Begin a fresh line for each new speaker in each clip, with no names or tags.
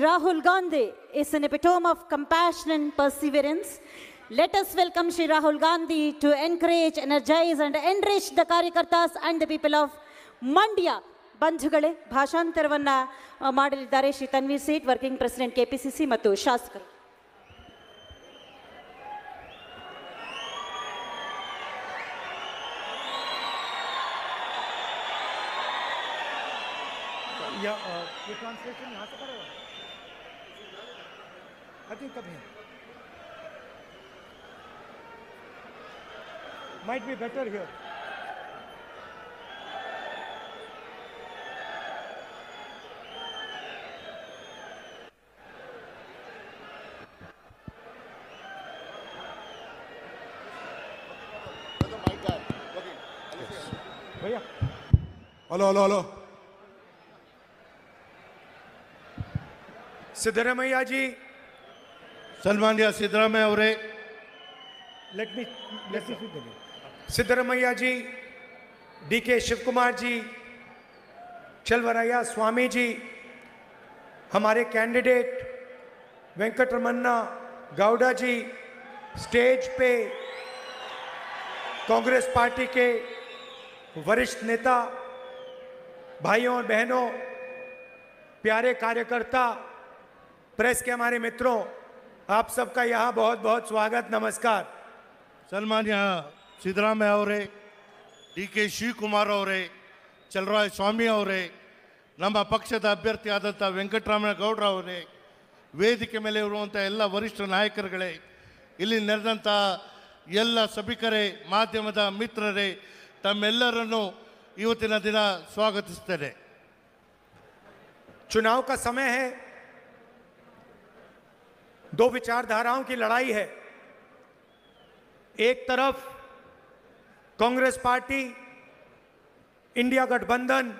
Rahul Gandhi is an epitome of compassion and perseverance. Let us welcome Sri Rahul Gandhi to encourage, energize and enrich the Karyakartas and the people of Mandya. ಬಂಧುಗಳೇ ಭಾಷಾಂತರವನ್ನು ಮಾಡಲಿದ್ದಾರೆ Shri Tanveer Sait working president KPCC ಮತ್ತು ಶಾಸಕರು Yeah, uh, your translation, I think come here. Might be better here.
Hello, hello, hello. Siddharamaiah ji, Salman Siddaramaiah ಅವರೇ
और me let me speak again Siddaramaiah जी चलवराया स्वामी जी हमारे candidate Venkat Ramanna Gowda ji stage पे Congress party के वरिष्ठ नेता भाइयों और बहनों प्यारे कार्यकर्ता
प्रेस के हमारे मित्रों आप सबका यहां बहुत-बहुत स्वागत नमस्कार सम्मान यहां सिधराम राव रे डीके शिवकुमार राव रे चलराव स्वामी राव रे ನಮ್ಮ ಪಕ್ಷದ ಅಭ್ಯರ್ಥಿ ಆದಂತ ವೆಂಕಟರಾಮ ಗೌಡ राव रे ವೇದಿಕೆ ಮೇಲೆ ಇರುವಂತ ಎಲ್ಲಾ ವರಿಷ್ಠ ನಾಯಕರಗಳ ಇಲ್ಲಿ ನೆರೆದಂತ ಎಲ್ಲಾ ಸಭಿಕರೆ ಮಾಧ್ಯಮದ ಮಿತ್ರರೆ ತಮ್ಮೆಲ್ಲರನು ಈ ದಿನದ ಸ್ವಾಗತಿಸುತ್ತೆದೆ ಚುನಾವಣ کا ಸಮಯ ہے
दो विचारधाराओं की लड़ाई है एक तरफ कांग्रेस पार्टी इंडिया गठबंधन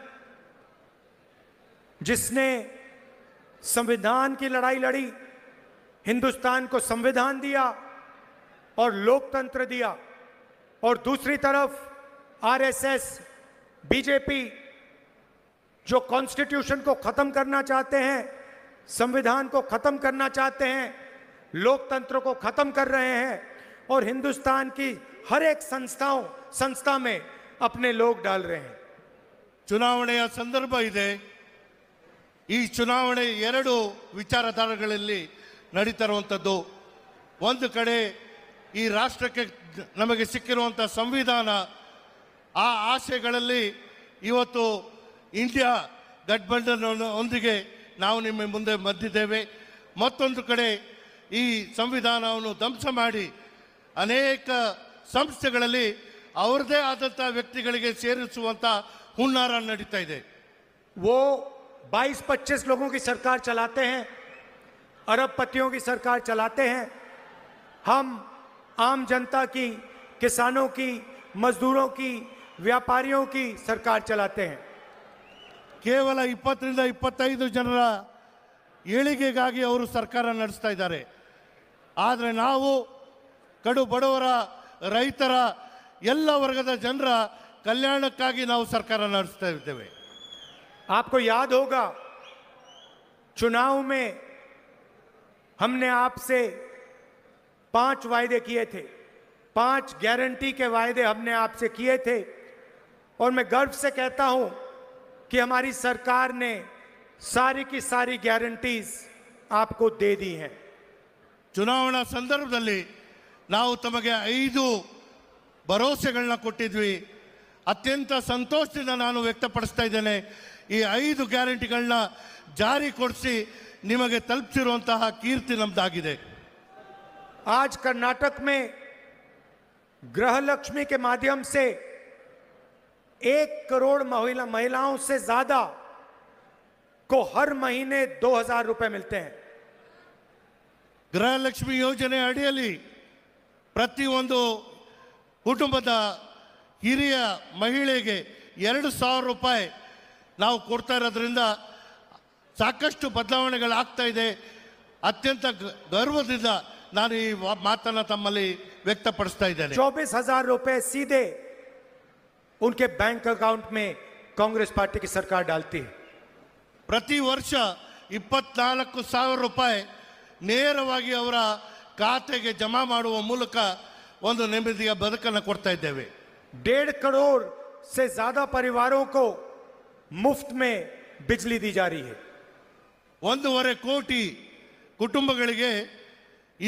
जिसने संविधान की लड़ाई लड़ी हिंदुस्तान को संविधान दिया और लोकतंत्र दिया और दूसरी तरफ आरएसएस बीजेपी जो कॉन्स्टिट्यूशन को खत्म करना चाहते हैं संविधान को ख़त्म करना चाहते हैं लोकतंत्र को ख़त्म कर रहे हैं और
हिंदुस्तान की हर एक संस्थाओं संस्था में अपने लोग डाल रहे हैं ಚುನಾವಣೆಯ ಸಂದರ್ಭ ಇದೆ ಈ ಚುನಾವಣೆ ಎರಡು ವಿಚಾರಧಾರೆಗಳಲ್ಲಿ ನಡೀತಾ ಇರುವಂಥದ್ದು ಒಂದು ಕಡೆ ಈ ರಾಷ್ಟ್ರಕ್ಕೆ ನಮಗೆ ಸಿಕ್ಕಿರುವಂಥ ಸಂವಿಧಾನ ಆ ಆಶೆಗಳಲ್ಲಿ ಇವತ್ತು ಇಂಡಿಯಾ ಗಠಬಂಧನೊಂದಿಗೆ ನಾವ್ ನಿಮ್ಮ ಮುಂದೆ ಮದ್ದಿದೆವೆ ಮತ್ತೊಂದೆ ಕಡೆ ಈ ಸಂವಿಧಾನವನು ದಂpse ಮಾಡಿ ಅನೇಕ ಸಂಸ್ಥೆಗಳಲ್ಲಿ ಅವರದೇ ಆದಂತಹ ವ್ಯಕ್ತಿಗಳಿಗೆ ಸೇರಿಸುವಂತ ಹುನ್ನಾರ ನಡಿತಾ ಇದೆ ಓ 22 25 ಲೋಗೋಂಕಿ ಸರ್ಕಾರ ಚಲاتے ہیں
अरबपतिओँ की सरकार चलाते हैं हम आम जनता की किसानों की मजदूरों की व्यापारियों की सरकार
चलाते हैं केवल इपत् इपत जनर ऐसी सरकार नडस्तर ना कड़ बड़वर रैतर एल वर्ग जनर कल्याण ना सरकार नडस्ता आपको याद होगा चुनाव में
हमने आपसे पांच वायदे किए थे पांच गारंटी के वायदे हमने आपसे किए थे और मैं गर्व से कहता हूं कि हमारी सरकार ने सारी की सारी गारंटीज
आपको दे दी हैं चुनावा संदर्भದಲ್ಲಿ ನಾವು ತಮಗೆ 5 भरोसेಗಳನ್ನು ಕೊಟ್ಟಿದ್ವಿ ಅತ್ಯಂತ ಸಂತೋಷದಿಂದ ನಾನು ವ್ಯಕ್ತಪಡಿಸುತ್ತಿದ್ದೇನೆ ಈ 5 ಗ್ಯಾರಂಟಿಗಳನ್ನು ಜಾರಿಗೊಳಿಸಿ ನಿಮಗೆ ತಲುಪುತ್ತಿರುವಂತಾ ಕೀರ್ತಿ ನಮ್ದಾಗಿದೆ आज कर्नाटक में ग्रहलक्ष्मी के माध्यम से एक करोड़
महिला महिलाओं से ज्यादा को हर महीने दो हजार रुपए मिलते
हैं ಗೃಹಲಕ್ಷ್ಮಿ ಯೋಜನೆ ಅಡಿಯಲ್ಲಿ ಪ್ರತಿಯೊಂದು ಕುಟುಂಬದ ಹಿರಿಯ ಮಹಿಳೆಗೆ ಎರಡು ಸಾವಿರ ರೂಪಾಯಿ ನಾವು ಕೊಡ್ತಾ ಇರೋದ್ರಿಂದ ಸಾಕಷ್ಟು ಬದಲಾವಣೆಗಳಾಗ್ತಾ ಇದೆ ಅತ್ಯಂತ ಗ- ಗರ್ವದಿಂದ ನಾನು ಈ ಮಾತನ್ನು ಮಾತನ್ನ ತಮ್ಮಲ್ಲಿ ವ್ಯಕ್ತಪಡಿಸ್ತಾ ಇದ್ದೇನೆ चौबीस हजार ರೂಪಾಯಿ ಸೀದೆ उनके ಬ್ಯಾಂಕ್ अकाउंट ಕಾಂಗ್ರೆಸ್ ಪಾರ್ಟಿಗೆ ಸರ್ಕಾರ ಡಾಲ್ತಿ ಪ್ರತಿ ವರ್ಷ ಇಪ್ಪತ್ನಾಲ್ಕು ಸಾವಿರ ರೂಪಾಯಿ ನೇರವಾಗಿ ಅವರ ಖಾತೆಗೆ ಜಮಾ ಮಾಡುವ ಮೂಲಕ ಒಂದು ನೆಮ್ಮದಿಯ ಬದುಕನ್ನು ಕೊಡ್ತಾ ಇದ್ದೇವೆ ಡೇಡ್ ಕರೋಡ್ ಸೆ ಜಾದಾ ಪರಿವಾರೋ ಕೋ ಮುಫ್ತ್ ಮೇ ಬಿಜ್ಲಿ ದಿ ಜಾರಿ ಒಂದೂವರೆ ಕೋಟಿ ಕುಟುಂಬಗಳಿಗೆ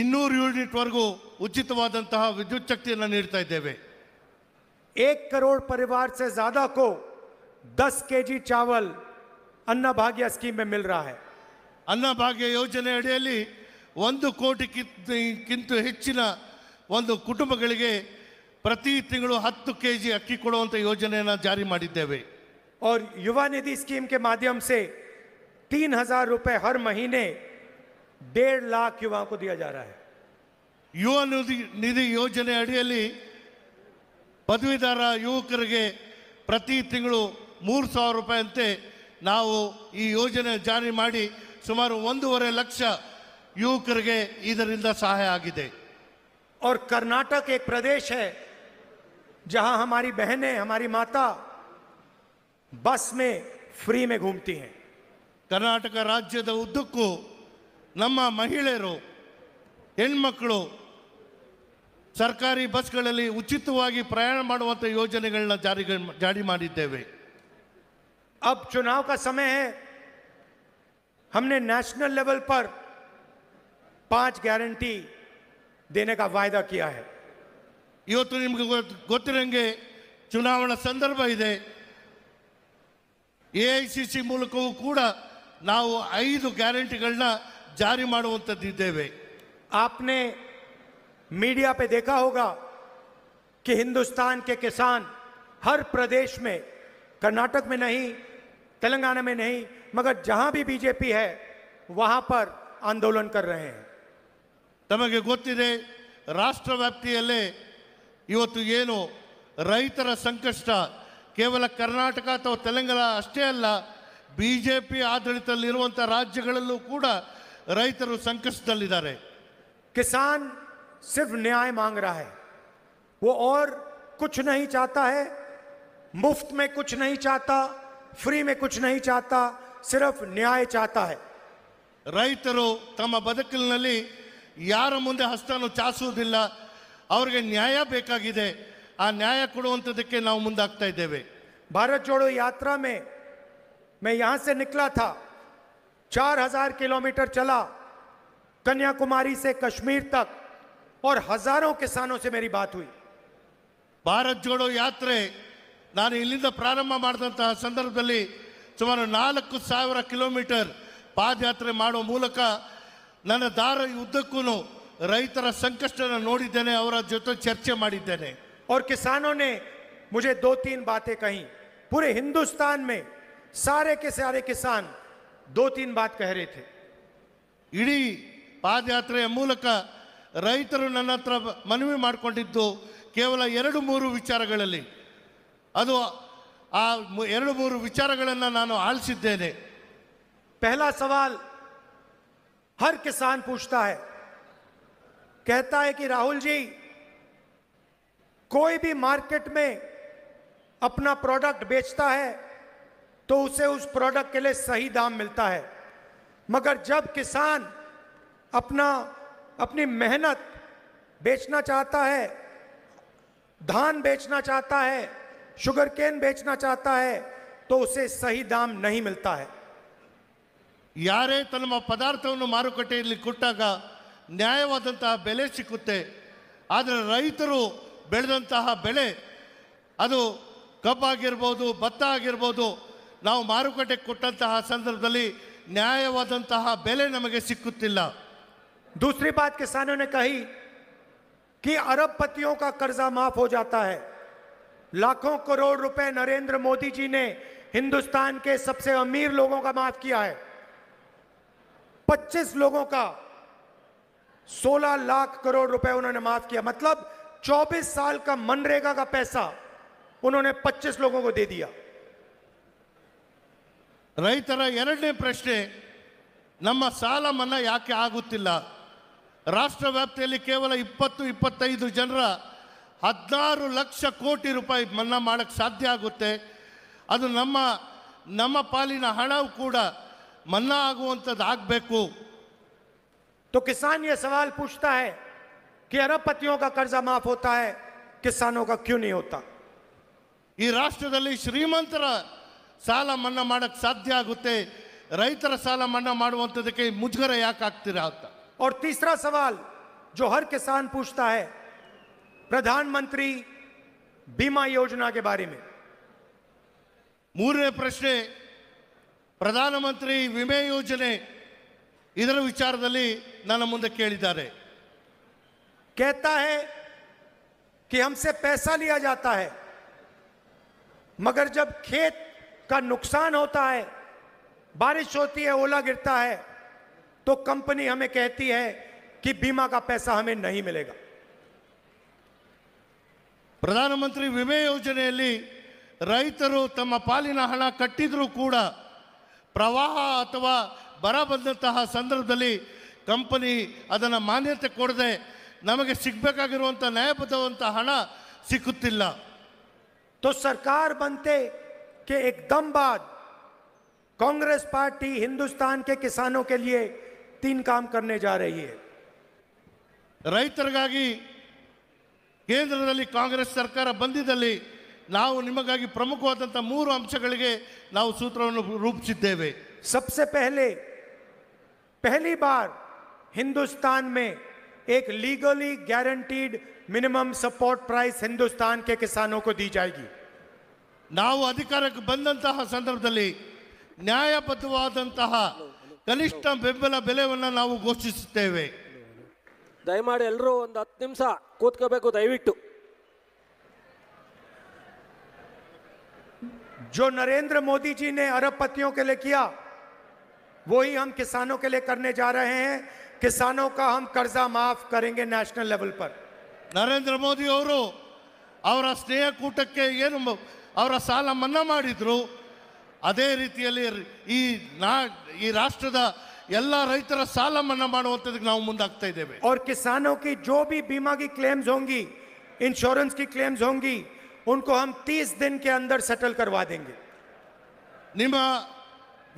ಇನ್ನೂರು ಯೂನಿಟ್ವರೆಗೂ ಉಚಿತವಾದಂತಹ ವಿದ್ಯುತ್ ಶಕ್ತಿಯನ್ನು ನೀಡ್ತಾ ಇದ್ದೇವೆ
एक करोड़ परिवार से ज़्यादा को
10 केजी चावल अन्न भाग्य स्कीम में मिल रहा है अन्न भाग्य योजना अड़ी ಒಂದು ಕೋಟಿಗಿಂತ ಹೆಚ್ಚಿನ ಒಂದು ಕುಟುಂಬಗಳಿಗೆ ಪ್ರತಿ ತಿಂಗಳು ಹತ್ತು ಕೆ ಜಿ ಅಕ್ಕಿ और युवा निधि स्कीम के माध्यम से तीन हजार रुपये हर महीने डेढ़ लाख युवाओं को दिया जा रहा है युवा निधि निधि योजना अड़ी ಪದವೀಧರ ಯುವಕರಿಗೆ ಪ್ರತಿ ತಿಂಗಳು ಮೂರು ಸಾವಿರ ರೂಪಾಯಿಯಂತೆ ನಾವು ಈ ಯೋಜನೆ ಜಾರಿ ಮಾಡಿ ಸುಮಾರು ಒಂದೂವರೆ ಲಕ್ಷ ಯುವಕರಿಗೆ ಇದರಿಂದ ಸಹಾಯ ಆಗಿದೆ ಅವ್ರ ಕರ್ನಾಟಕ एक ಪ್ರದೇಶ है जहां ಹಮಾರಿ बहनें ಮಾತಾ ಬಸ್ बस ಮೇ फ्री में हैं ಕರ್ನಾಟಕ ರಾಜ್ಯದ ಉದ್ದಕ್ಕೂ ನಮ್ಮ ಮಹಿಳೆಯರು ಹೆಣ್ಮಕ್ಕಳು ಸರ್ಕಾರಿ ಬಸ್ಸುಗಳಲ್ಲಿ ಉಚಿತವಾಗಿ ಪ್ರಯಾಣ ಮಾಡುವಂತಹ ಯೋಜನೆಗಳನ್ನು ಜಾರಿ ಜಾರಿ ಮಾಡಿದ್ದೇವೆ ಅಬ್ ಚುನಾವಾ ಕ ಸಮಯ ಹಮ್ನೆ નેશનલ 레ವೆಲ್ ಪರ್ 5 ಗ್ಯಾರಂಟಿ دینے ಕಾ ವಾದಾ ಕಿಯಾ ಹೈ ಯೋ ತು ನಿಮಗೆ ಗೊತ್ತಿರಂಗೇ ಚುನಾವಣಾ ಸಂದರ್ಭ ಇದೆ ಏಿಸಿ ಸಿ ಸಿ ಮೂಲಕ ನಾವು 5 ಗ್ಯಾರಂಟಿಗಳನ್ನ ಜಾರಿ ಮಾಡುವಂತದಿದ್ದೇವೆ ಆಪ್ನೆ मीडिया पे देखा होगा
कि हिंदुस्तान के किसान हर प्रदेश में कर्नाटक में नहीं तेलंगाना में नहीं मगर जहां भी बीजेपी है वहां पर
आंदोलन कर रहे हैं तमेंगे गे राष्ट्रव्याप्तियों इवत रईतर संकष्ट केवल कर्नाटक अथवा तो तेलंगाना अस्े अल बीजेपी आड़ राज्यू कूड़ा रैतर संकटदल किसान सिर्फ न्याय मांग रहा है
वो और कुछ नहीं चाहता है मुफ्त में कुछ नहीं चाहता
फ्री में कुछ नहीं चाहता सिर्फ न्याय चाहता है रैतर तम बदकल यार मुदे हस्त चाचूद न्याय बे आय को ना मुंदाता भारत जोड़ो यात्रा में मैं यहां से निकला था चार हजार किलोमीटर चला कन्याकुमारी से कश्मीर तक और हजारों किसानों से मेरी बात हुई भारत जोड़ों यात्रा ನಾನು ಇಲ್ಲಿಂದ ಪ್ರಾರಂಭ ಮಾಡಂತ ಸಂದರ್ಭದಲ್ಲಿ ಸುಮಾರು 4000 ಕಿಲೋಮೀಟರ್ ಪಾದಯಾತ್ರೆ ಮಾಡುವ ಮೂಲಕ ನನ್ನ ದಾರಿಯ ಉದ್ದಕ್ಕೂ ನಾನು ರೈತರ ಸಂಕಷ್ಟನ ನೋಡಿದ್ದೇನೆ ಅವರ ಜೊತೆ ಚರ್ಚೆ ಮಾಡಿದ್ದೇನೆ और किसानों ने मुझे दो तीन बातें कही पूरे हिंदुस्तान में सारे के सारे किसान दो तीन बात कह रहे थे ಇಲ್ಲಿ ಪಾದಯಾತ್ರೆ ಮೂಲಕ रैतर ना मन मू ಮಾಡಿಕೊಂಡಿದ್ದು एर विचार ಮೂರು विचार ಅದು पहला सवाल हर किसान पूछता है कहता है कि राहुल जी
कोई भी मार्केट में अपना प्रोडक्ट बेचता है तो उसे उस प्रोडक्ट के लिए सही दाम मिलता है मगर जब किसान अपना ಅಪ್ನಿ मेहनत बेचना चाहता है धान बेचना चाहता है शुगर केन बेचना चाहता है
तो उसे सही दाम नहीं मिलता है ಯಾರೇ ತಮ್ಮ ಪದಾರ್ಥವನ್ನು ಮಾರುಕಟ್ಟೆಯಲ್ಲಿ ಕೊಟ್ಟಾಗ ನ್ಯಾಯವಾದಂತಹ ಬೆಲೆ ಸಿಕ್ಕುತ್ತೆ ಆದರೆ ರೈತರು ಬೆಳೆದಂತಹ ಬೆಲೆ ಅದು ಆಗಿರ್ಬೋದು ಭತ್ತ ಆಗಿರ್ಬೋದು ನಾವು ಮಾರುಕಟ್ಟೆಗೆ ಕೊಟ್ಟಂತಹ ಸಂದರ್ಭದಲ್ಲಿ ನ್ಯಾಯವಾದಂತಹ ಬೆಲೆ ನಮಗೆ ಸಿಕ್ಕುತ್ತಿಲ್ಲ दूसरी बात किसानों ने कही कि अरबपतियों
का कर्जा माफ हो जाता है लाखों करोड़ रुपए नरेंद्र मोदी जी ने हिंदुस्तान के सबसे अमीर लोगों का माफ किया है 25 लोगों का 16 लाख करोड़ रुपए उन्होंने माफ किया मतलब
24 साल का मनरेगा का पैसा उन्होंने 25 लोगों को दे दिया तरह एरने प्रश्न नम साल मना ಯಾಕೆ ಆಗುತ್ತಿಲ್ಲ ರಾಷ್ಟ್ರ ವ್ಯಾಪ್ತಿಯಲ್ಲಿ ಕೇವಲ ಇಪ್ಪತ್ತು ಇಪ್ಪತ್ತೈದು ಜನರ ಹದಿನಾರು ಲಕ್ಷ ಕೋಟಿ ರೂಪಾಯಿ ಮನ್ನಾ ಮಾಡಕ್ಕೆ ಸಾಧ್ಯ ಆಗುತ್ತೆ ಅದು ನಮ್ಮ ನಮ್ಮ ಪಾಲಿನ ಹಣವು ಕೂಡ ಮನ್ನಾ ಆಗುವಂಥದ್ದು ಆಗಬೇಕು तो किसान ये सवाल पूछता है कि अरबपतियों का कर्जा माफ होता है किसानों का ಈ ರಾಷ್ಟ್ರದಲ್ಲಿ ಶ್ರೀಮಂತರ ಸಾಲ ಮನ್ನಾ ಮಾಡಕ್ಕೆ ಸಾಧ್ಯ ಆಗುತ್ತೆ ರೈತರ ಸಾಲ ಮನ್ನಾ ಮಾಡುವಂಥದಕ್ಕೆ ಮುಜುಗರ ಯಾಕೆ ಆಗ್ತೀರಾ ಅಂತ और तीसरा सवाल जो हर किसान पूछता है प्रधानमंत्री बीमा योजना के बारे में मूरने प्रश्न प्रधानमंत्री विमे योजना इधर विचार मुद्दे कहता है कि हमसे पैसा लिया जाता है मगर जब खेत
का नुकसान होता है बारिश होती है ओला गिरता है तो
कंपनी हमें कहती है कि बीमा का पैसा हमें नहीं मिलेगा प्रधानमंत्री विमे योजना रैतर तम पालन हण कटू प्रवाह अथवा बर बंद सदर्भली कंपनी अदान मान्यते को नमें सिंह न्यायबद्धव हण तो सरकार बनते के
एकदम बाद कांग्रेस पार्टी हिंदुस्तान के किसानों के लिए
तीन काम करने जा रही है रैतर केंद्र कांग्रेस सरकार बंद ना निम्बी प्रमुख अंश ना सूत्र रूप से सबसे पहले पहली
बार हिंदुस्तान में एक legally guaranteed minimum
support price Hindustan के किसानों को दी जाएगी ना अधिकार बंद सदर्भली न्यायबद्धवाद ಕನಿಷ್ಠ ಬೆಂಬಲ ಬೆಲೆಯನ್ನ ನಾವು ಘೋಷಿಸುತ್ತೇವೆ ದಯಮಾಡಿ ಎಲ್ಲರೂ ಒಂದು 10 ನಿಮಿಷ ಕೂತ್ಕಬೇಕು ದಯವಿಟ್ಟು ಜೋ
ನರೇಂದ್ರ ಮೋದಿಜಿ ਨੇ अरबಪತಿಗಳಕ್ಕೆ کیا وہی ہم ಕಿಸಾನೋಂ کے لیے کرنے جا
رہے ہیں ಕಿಸಾನوں کا ہم قرضہ maaf کریں گے نیشنل لیول پر ನರೇಂದ್ರ ಮೋದಿ ಅವರು ಅವರ ಸ್ನೇಹಕೂಟಕ್ಕೆ ಏನು ಅವರ ಸಾಲ ಮನ್ನಾ ಮಾಡಿದ್ರು ಅದೇ ರೀತಿಯಲ್ಲಿ ಈ ನಾ ಈ ರಾಷ್ಟ್ರದ ಎಲ್ಲ ರೈತರ ಸಾಲ ಮನ್ನಾ ಮಾಡುವಂಥದಕ್ಕೆ ನಾವು ಮುಂದಾಗ್ತಾ ಇದ್ದೇವೆ ಅವ್ರ किसानों ಜೋ ಬಿ भी ಕ್ಲೇಮ್ಸ್ ಹೋಗಿ
ಇನ್ಶೂರೆನ್ಸ್ ಕಿ ಕ್ಲೇಮ್ಸ್ ಹೋಗಿ ಉನ್ಕೋ होंगी ತೀಸ್ हम 30 दिन के
ನಿಮ್ಮ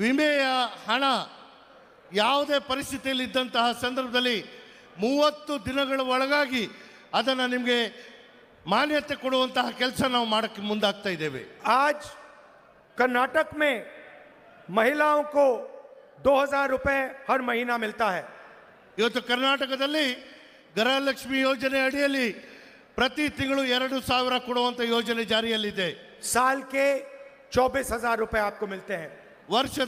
ವಿಮೆಯ ಹಣ ಯಾವುದೇ ಪರಿಸ್ಥಿತಿಯಲ್ಲಿ ಇದ್ದಂತಹ ಸಂದರ್ಭದಲ್ಲಿ ಮೂವತ್ತು ದಿನಗಳ ಒಳಗಾಗಿ ಅದನ್ನು ನಿಮಗೆ ಮಾನ್ಯತೆ ಕೊಡುವಂತಹ ಕೆಲಸ ನಾವು ಮಾಡೋಕ್ಕೆ ಮುಂದಾಗ್ತಾ ಇದ್ದೇವೆ ಆಜ್ कर्नाटक में महिलाओं को दो हजार रुपए हर महीना मिलता है ये तो कर्नाटक गृहलक्ष्मी योजना अड़ी प्रति एर सवि को योजना जारी साल के चौबीस हजार रुपए आपको मिलते हैं वर्ष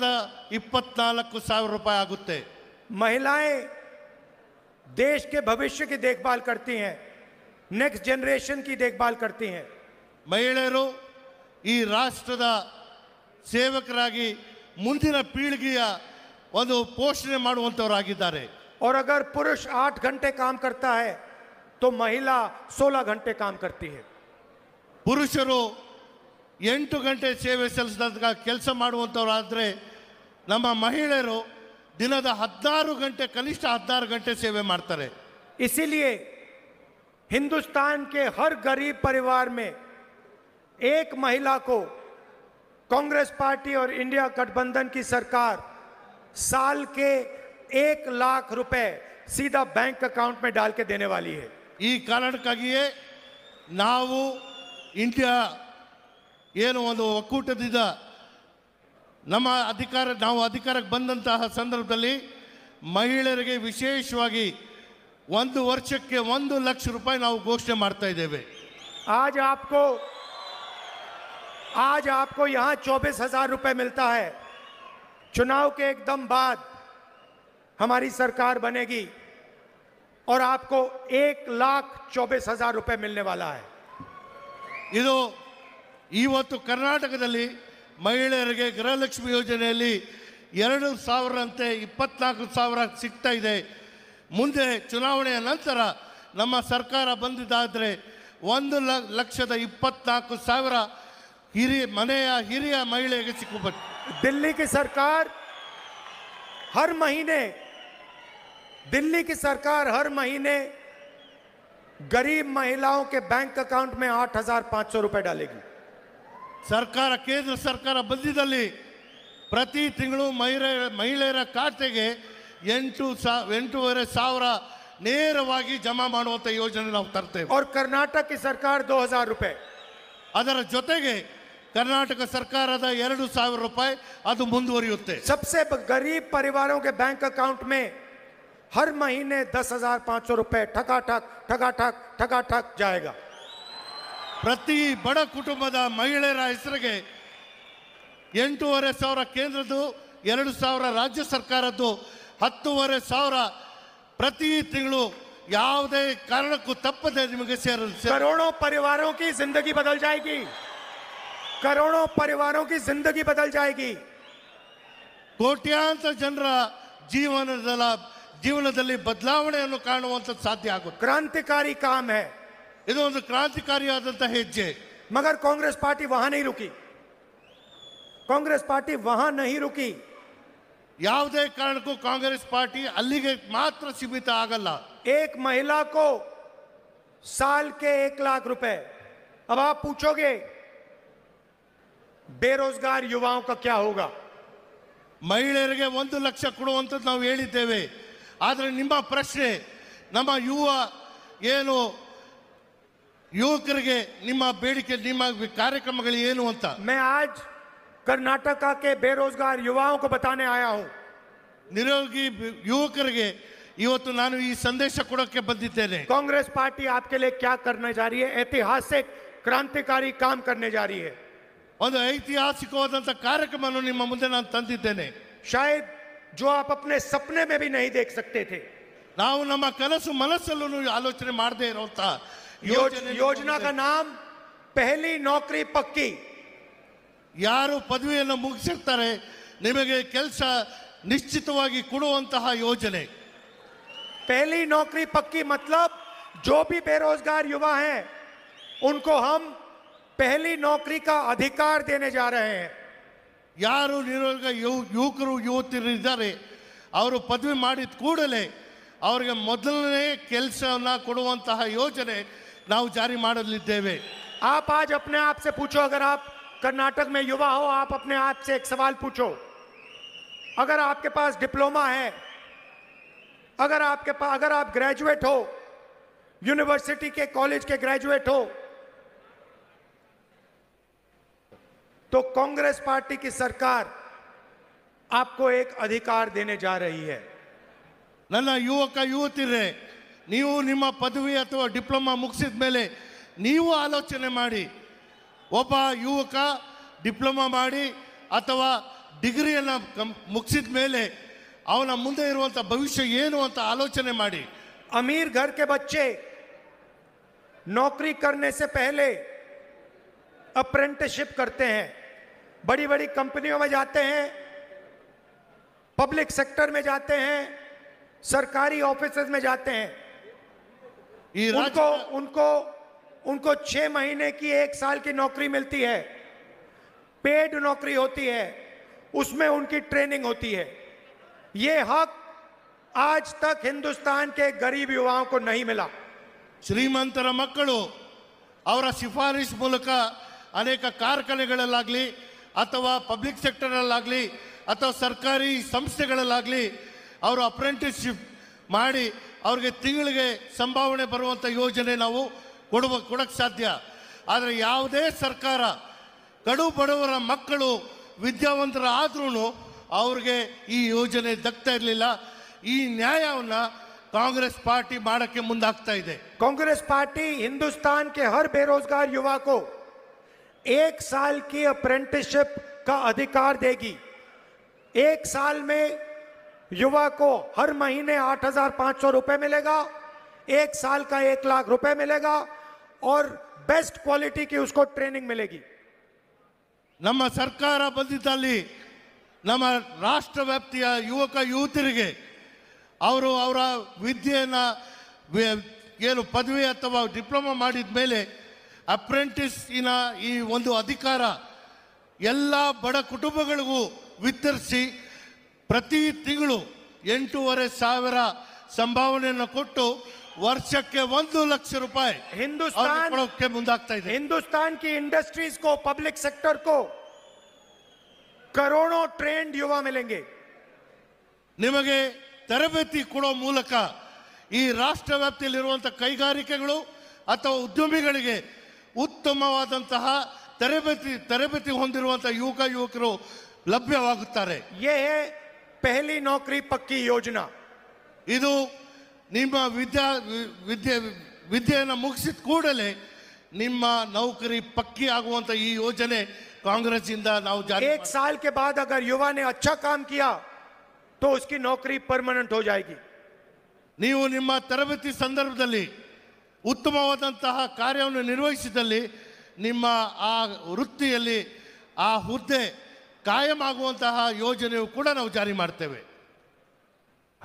इपत्कु सवि रूपये आगते महिलाएं देश के भविष्य की देखभाल करती हैं नेक्स्ट जनरेशन की देखभाल करती हैं महिला राष्ट्र सेवकर मुद्दा पीड़िया पोषण मावंतर और अगर पुरुष आठ घंटे काम करता है तो महिला सोलह घंटे काम करती है पुरुष एंटू घंटे सेवे सल केस नम महि दिन हद्नार घंटे कनिष्ठ हद्नार घंटे सेवे मातर इसीलिए हिंदुस्तान के हर गरीब परिवार में एक महिला को
ಕಾಂಗ್ರೆಸ್ ಪಾರ್ಟಿ और ಇಂಡಿಯಾ गठबंधन की सरकार साल के एक
लाख रुपए सीधा बैंक अकाउंट में डाल के देने वाली है ಈ ಕಾರಣಕ್ಕಾಗಿಯೇ ನಾವು ಇಂಡಿಯಾ ಏನು ಒಂದು ಒಕ್ಕೂಟದಿಂದ ನಮ್ಮ ಅಧಿಕಾರ ನಾವು ಅಧಿಕಾರಕ್ಕೆ ಬಂದಂತಹ ಸಂದರ್ಭದಲ್ಲಿ ಮಹಿಳೆಯರಿಗೆ ವಿಶೇಷವಾಗಿ ಒಂದು ವರ್ಷಕ್ಕೆ ಒಂದು ಲಕ್ಷ ರೂಪಾಯಿ ನಾವು ಘೋಷಣೆ ಮಾಡ್ತಾ ಇದ್ದೇವೆ आज आपको आज आपको यहां चौबीस
हजार रुपए मिलता है चुनाव के एकदम बाद हमारी सरकार बनेगी और आपको एक लाख चौबीस हजार रुपए मिलने
वाला है इवतु कर्नाटक महिला गृहलक्ष्मी योजन एर सवि इपत्क सवि है मुदे चुनाव नम सरकार बंद लक्षद इपत्नाकु सवि हिरी मन हिरी महिला दिल्ली की सरकार हर महीने
दिल्ली की सरकार हर महीने गरीब महिलाओं के
बैंक अकाउंट में आठ हजार पांच सौ रुपए डालेगी सरकार केंद्र सरकार बंदी प्रति तिंगू महि महिला खाते सवरे सवि नेर जमा योजना और कर्नाटक की सरकार दो हजार रुपए अदर जो कर्नाटक सरकार अदा 2000 रुपाई ಅದು ಮುಂದುವರಿರುತ್ತೆ. ಸಬ್ಸೇ ಗರಿಬ್ ಪರಿವಾರೋಕೆ ಬ್ಯಾಂಕ್ ಅಕೌಂಟ್
ಮೇರ್
મહિನೆ 10500 ರೂಪಾಯಿ ಠಕ ಠಕ ಠಕ ಠಕ ಹೋಗೈಗಾ. ಪ್ರತಿ ಬಡ ಕುಟುಂಬದ ಮಹಿಳಾ ರಾಯಿಸರಿಗೆ 8500 ಕೇಂದ್ರದು 2000 ರಾಜ್ಯ ಸರ್ಕಾರದು 10500 ಪ್ರತಿ ತಿಂಗಳು ಯಾದೆ ಕಾರಣಕ್ಕೂ ತಪ್ಪದೆ ನಿಮಗೆ ಸೇರಲಿ. కరోಣೋ ಪರಿವಾರೋಕೆ ಜಿಂದಗಿ ಬದಲ جائے گی۔ करोड़ों परिवारों की जिंदगी बदल जाएगी कोट्यांतर जनर जीवन जीवन बदलाव साध्य आगे क्रांतिकारी काम है क्रांतिकारी मगर कांग्रेस पार्टी वहां नहीं रुकी कांग्रेस पार्टी वहां नहीं रुकी याद कारण को कांग्रेस पार्टी अलग मात्र सीमित आगल एक महिला को साल के एक लाख रुपए अब आप पूछोगे बेरोजगार युवाओं का क्या होगा महिला लक्ष्य को नाब प्रश्ने नम युवा युवक बेड़े कार्यक्रम अंत मैं आज कर्नाटक के बेरोजगार युवाओं को बताने आया हूँ निरोगी युवक इवतु नान सदेश बंद कांग्रेस पार्टी आपके लिए क्या करने जा रही है ऐतिहासिक क्रांतिकारी काम करने जा रही है ಒಂದು ಐತಿಹಾಸಿಕವಾದಂಥ ಕಾರ್ಯಕ್ರಮವನ್ನು ನಿಮ್ಮ ಮುಂದೆ ನಾನು ತಂದಿದ್ದೇನೆ ಶಾಯದ್ ಜೋ ಆಪ್ ಅಪ್ನೆ ಸಪ್ನೆ ಮೇ ಬಿ ನಹಿ ದೇಖ್ ಸಕ್ತೆ ಥೆ ನಾವು ನಮ್ಮ ಕನಸು ಮನಸ್ಸಲ್ಲೂ ಆಲೋಚನೆ ಮಾಡದೇ ಇರುವಂತ ಯೋಜನೆ ಕಾ ನಾಮ್ ಪೆಹಲಿ ನೌಕರಿ ಪಕ್ಕಿ ಯಾರು ಪದವಿಯನ್ನು ಮುಗಿಸಿರ್ತಾರೆ ನಿಮಗೆ ಕೆಲಸ ನಿಶ್ಚಿತವಾಗಿ ಕೊಡುವಂತಹ ಯೋಜನೆ ಪೆಹಲಿ ನೌಕರಿ ಪಕ್ಕಿ ಮತ್ಲಬ್ ಜೋ ಬಿ ಬೇರೋಜ್ಗಾರ್ ಯುವ ಹೇ ಉನ್ಕೋ ಹಮ್ पहली नौकरी का अधिकार देने जा रहे हैं यार निरोग युवक युवती पदवी ಅವರು और ಮಾಡಿದ ಕೂಡಲೇ ಅವರಿಗೆ ಮೊದಲನೇ ಕೆಲಸವನ್ನು ಕೊಡುವಂತಹ आप आज अपने आप से पूछो अगर आप कर्नाटक में युवा हो आप अपने
आप से एक सवाल पूछो अगर आपके पास डिप्लोमा है अगर आपके पास अगर आप ग्रेजुएट हो यूनिवर्सिटी के कॉलेज के ग्रेजुएट हो तो कांग्रेस पार्टी
की सरकार आपको एक अधिकार देने जा रही है ना युवक युवती निम्ब पदवी अथवा डिप्लोमा मुगसद मेले आलोचने युवक अथवा डिग्री मुगसद मेले मुद्दे भविष्य ऐन अंत आलोचने अमीर घर के बच्चे नौकरी
करने से पहले अप्रेंटिसशिप करते हैं बड़ी बड़ी कंपनियों में जाते हैं पब्लिक सेक्टर में जाते हैं सरकारी ऑफिस में जाते हैं उनको उनको उनको छह महीने की एक साल की नौकरी मिलती है पेड नौकरी होती है उसमें उनकी ट्रेनिंग होती है ये हक
आज तक हिंदुस्तान के गरीब युवाओं को नहीं मिला ಶ್ರೀಮಂತರ और सिफारिश मूलक अनेक ಅನೇಕ ಕಾರ್ಖಾನೆಗಳಲ್ಲಾಗಲಿ ಅಥವಾ ಪಬ್ಲಿಕ್ ಸೆಕ್ಟರಲ್ಲಾಗಲಿ ಅಥವಾ ಸರ್ಕಾರಿ ಸಂಸ್ಥೆಗಳಲ್ಲಾಗಲಿ ಅವರು ಅಪ್ರೆಂಟಿಸ್ಶಿಪ್ ಮಾಡಿ ಅವ್ರಿಗೆ ತಿಂಗಳಿಗೆ ಸಂಭಾವನೆ ಬರುವಂಥ ಯೋಜನೆ ನಾವು ಕೊಡುವ ಕೊಡೋಕ್ಕೆ ಸಾಧ್ಯ ಆದರೆ ಯಾವುದೇ ಸರ್ಕಾರ ಕಡು ಬಡವರ ಮಕ್ಕಳು ವಿದ್ಯಾವಂತರಾದ್ರೂ ಅವ್ರಿಗೆ ಈ ಯೋಜನೆ ದಕ್ತಾ ಇರಲಿಲ್ಲ ಈ ನ್ಯಾಯವನ್ನು ಕಾಂಗ್ರೆಸ್ ಪಾರ್ಟಿ ಮಾಡೋಕ್ಕೆ ಮುಂದಾಗ್ತಾ ಇದೆ ಕಾಂಗ್ರೆಸ್ ಪಾರ್ಟಿ ಹಿಂದೂಸ್ತಾನ್ಗೆ
ಹರ್ ಹರ್ ಬೇರೋಜ್ಗಾರ್ बेरोजगार एक साल की अप्रेंटिसशिप का अधिकार देगी एक साल में युवा को हर महीने आठ हजार पांच सौ रुपए मिलेगा एक साल का एक लाख रुपए मिलेगा
और बेस्ट क्वालिटी की उसको ट्रेनिंग मिलेगी नम सरकार बदली नम राष्ट्र व्याप्तिया युवक युवती व्यना पदवी अथवा ಏನು ಅಪ್ರೆಂಟಿಸ್ನ ಈ ಒಂದು ಅಧಿಕಾರ ಎಲ್ಲ ಬಡ ಕುಟುಂಬಗಳಿಗೂ ವಿತರಿಸಿ ಪ್ರತಿ ತಿಂಗಳು ಎಂಟೂವರೆ ಸಾವಿರ ಸಂಭಾವನೆಯನ್ನು ಕೊಟ್ಟು ವರ್ಷಕ್ಕೆ ಒಂದು ಲಕ್ಷ ರೂಪಾಯಿ ಹಿಂದೂಸ್ತಾನ್ ಮುಂದಾಗ್ತಾ ಇದೆ ಹಿಂದೂಸ್ತಾನ್ ಕಿ ಇಂಡಸ್ಟ್ರೀಸ್ ಕೋ पब्लिक ಸೆಕ್ಟರ್ ಕೋ करोड़ों ट्रेंड ಯುವ ನಿಮಗೆ ತರಬೇತಿ ಕೊಡೋ ಮೂಲಕ ಈ ರಾಷ್ಟ್ರ ವ್ಯಾಪ್ತಿಯಲ್ಲಿರುವಂತಹ ಕೈಗಾರಿಕೆಗಳು ಅಥವಾ ಉದ್ಯಮಿಗಳಿಗೆ ಉತ್ತಮವಾದಂತಹ ತರಬೇತಿ ತರಬೇತಿ ಹೊಂದಿರುವಂತಹ ಯುವಕ ಯುವಕರು ಲಭ್ಯವಾಗುತ್ತಾರೆ ಏ ಪೆಹಲಿ ನೌಕರಿ ಪಕ್ಕಿ ಯೋಜನಾ ಇದು ನಿಮ್ಮ ವಿದ್ಯಾ ವಿದ್ಯೆ ವಿದ್ಯೆಯನ್ನು ಮುಗಿಸಿದ ಕೂಡಲೇ ನಿಮ್ಮ ನೌಕರಿ ಪಕ್ಕಿ ಆಗುವಂತ ಈ ಯೋಜನೆ ಕಾಂಗ್ರೆಸ್ ಇಂದ ನಾವು ಸಾಲಕ್ಕೆ एक साल ಯುವ बाद अगर युवा ने अच्छा काम ನೀವು ನಿಮ್ಮ ತರಬೇತಿ ಸಂದರ್ಭದಲ್ಲಿ ಉತ್ತಮವಾದಂತಹ ಕಾರ್ಯವನ್ನು ನಿರ್ವಹಿಸಿದಲ್ಲಿ ನಿಮ್ಮ ಆ ವೃತ್ತಿಯಲ್ಲಿ ಆ ಹುದ್ದೆ ಕಾಯಮಾಗುವಂತಹ ಯೋಜನೆಯು ಕೂಡ ನಾವು ಜಾರಿ ಮಾಡ್ತೇವೆ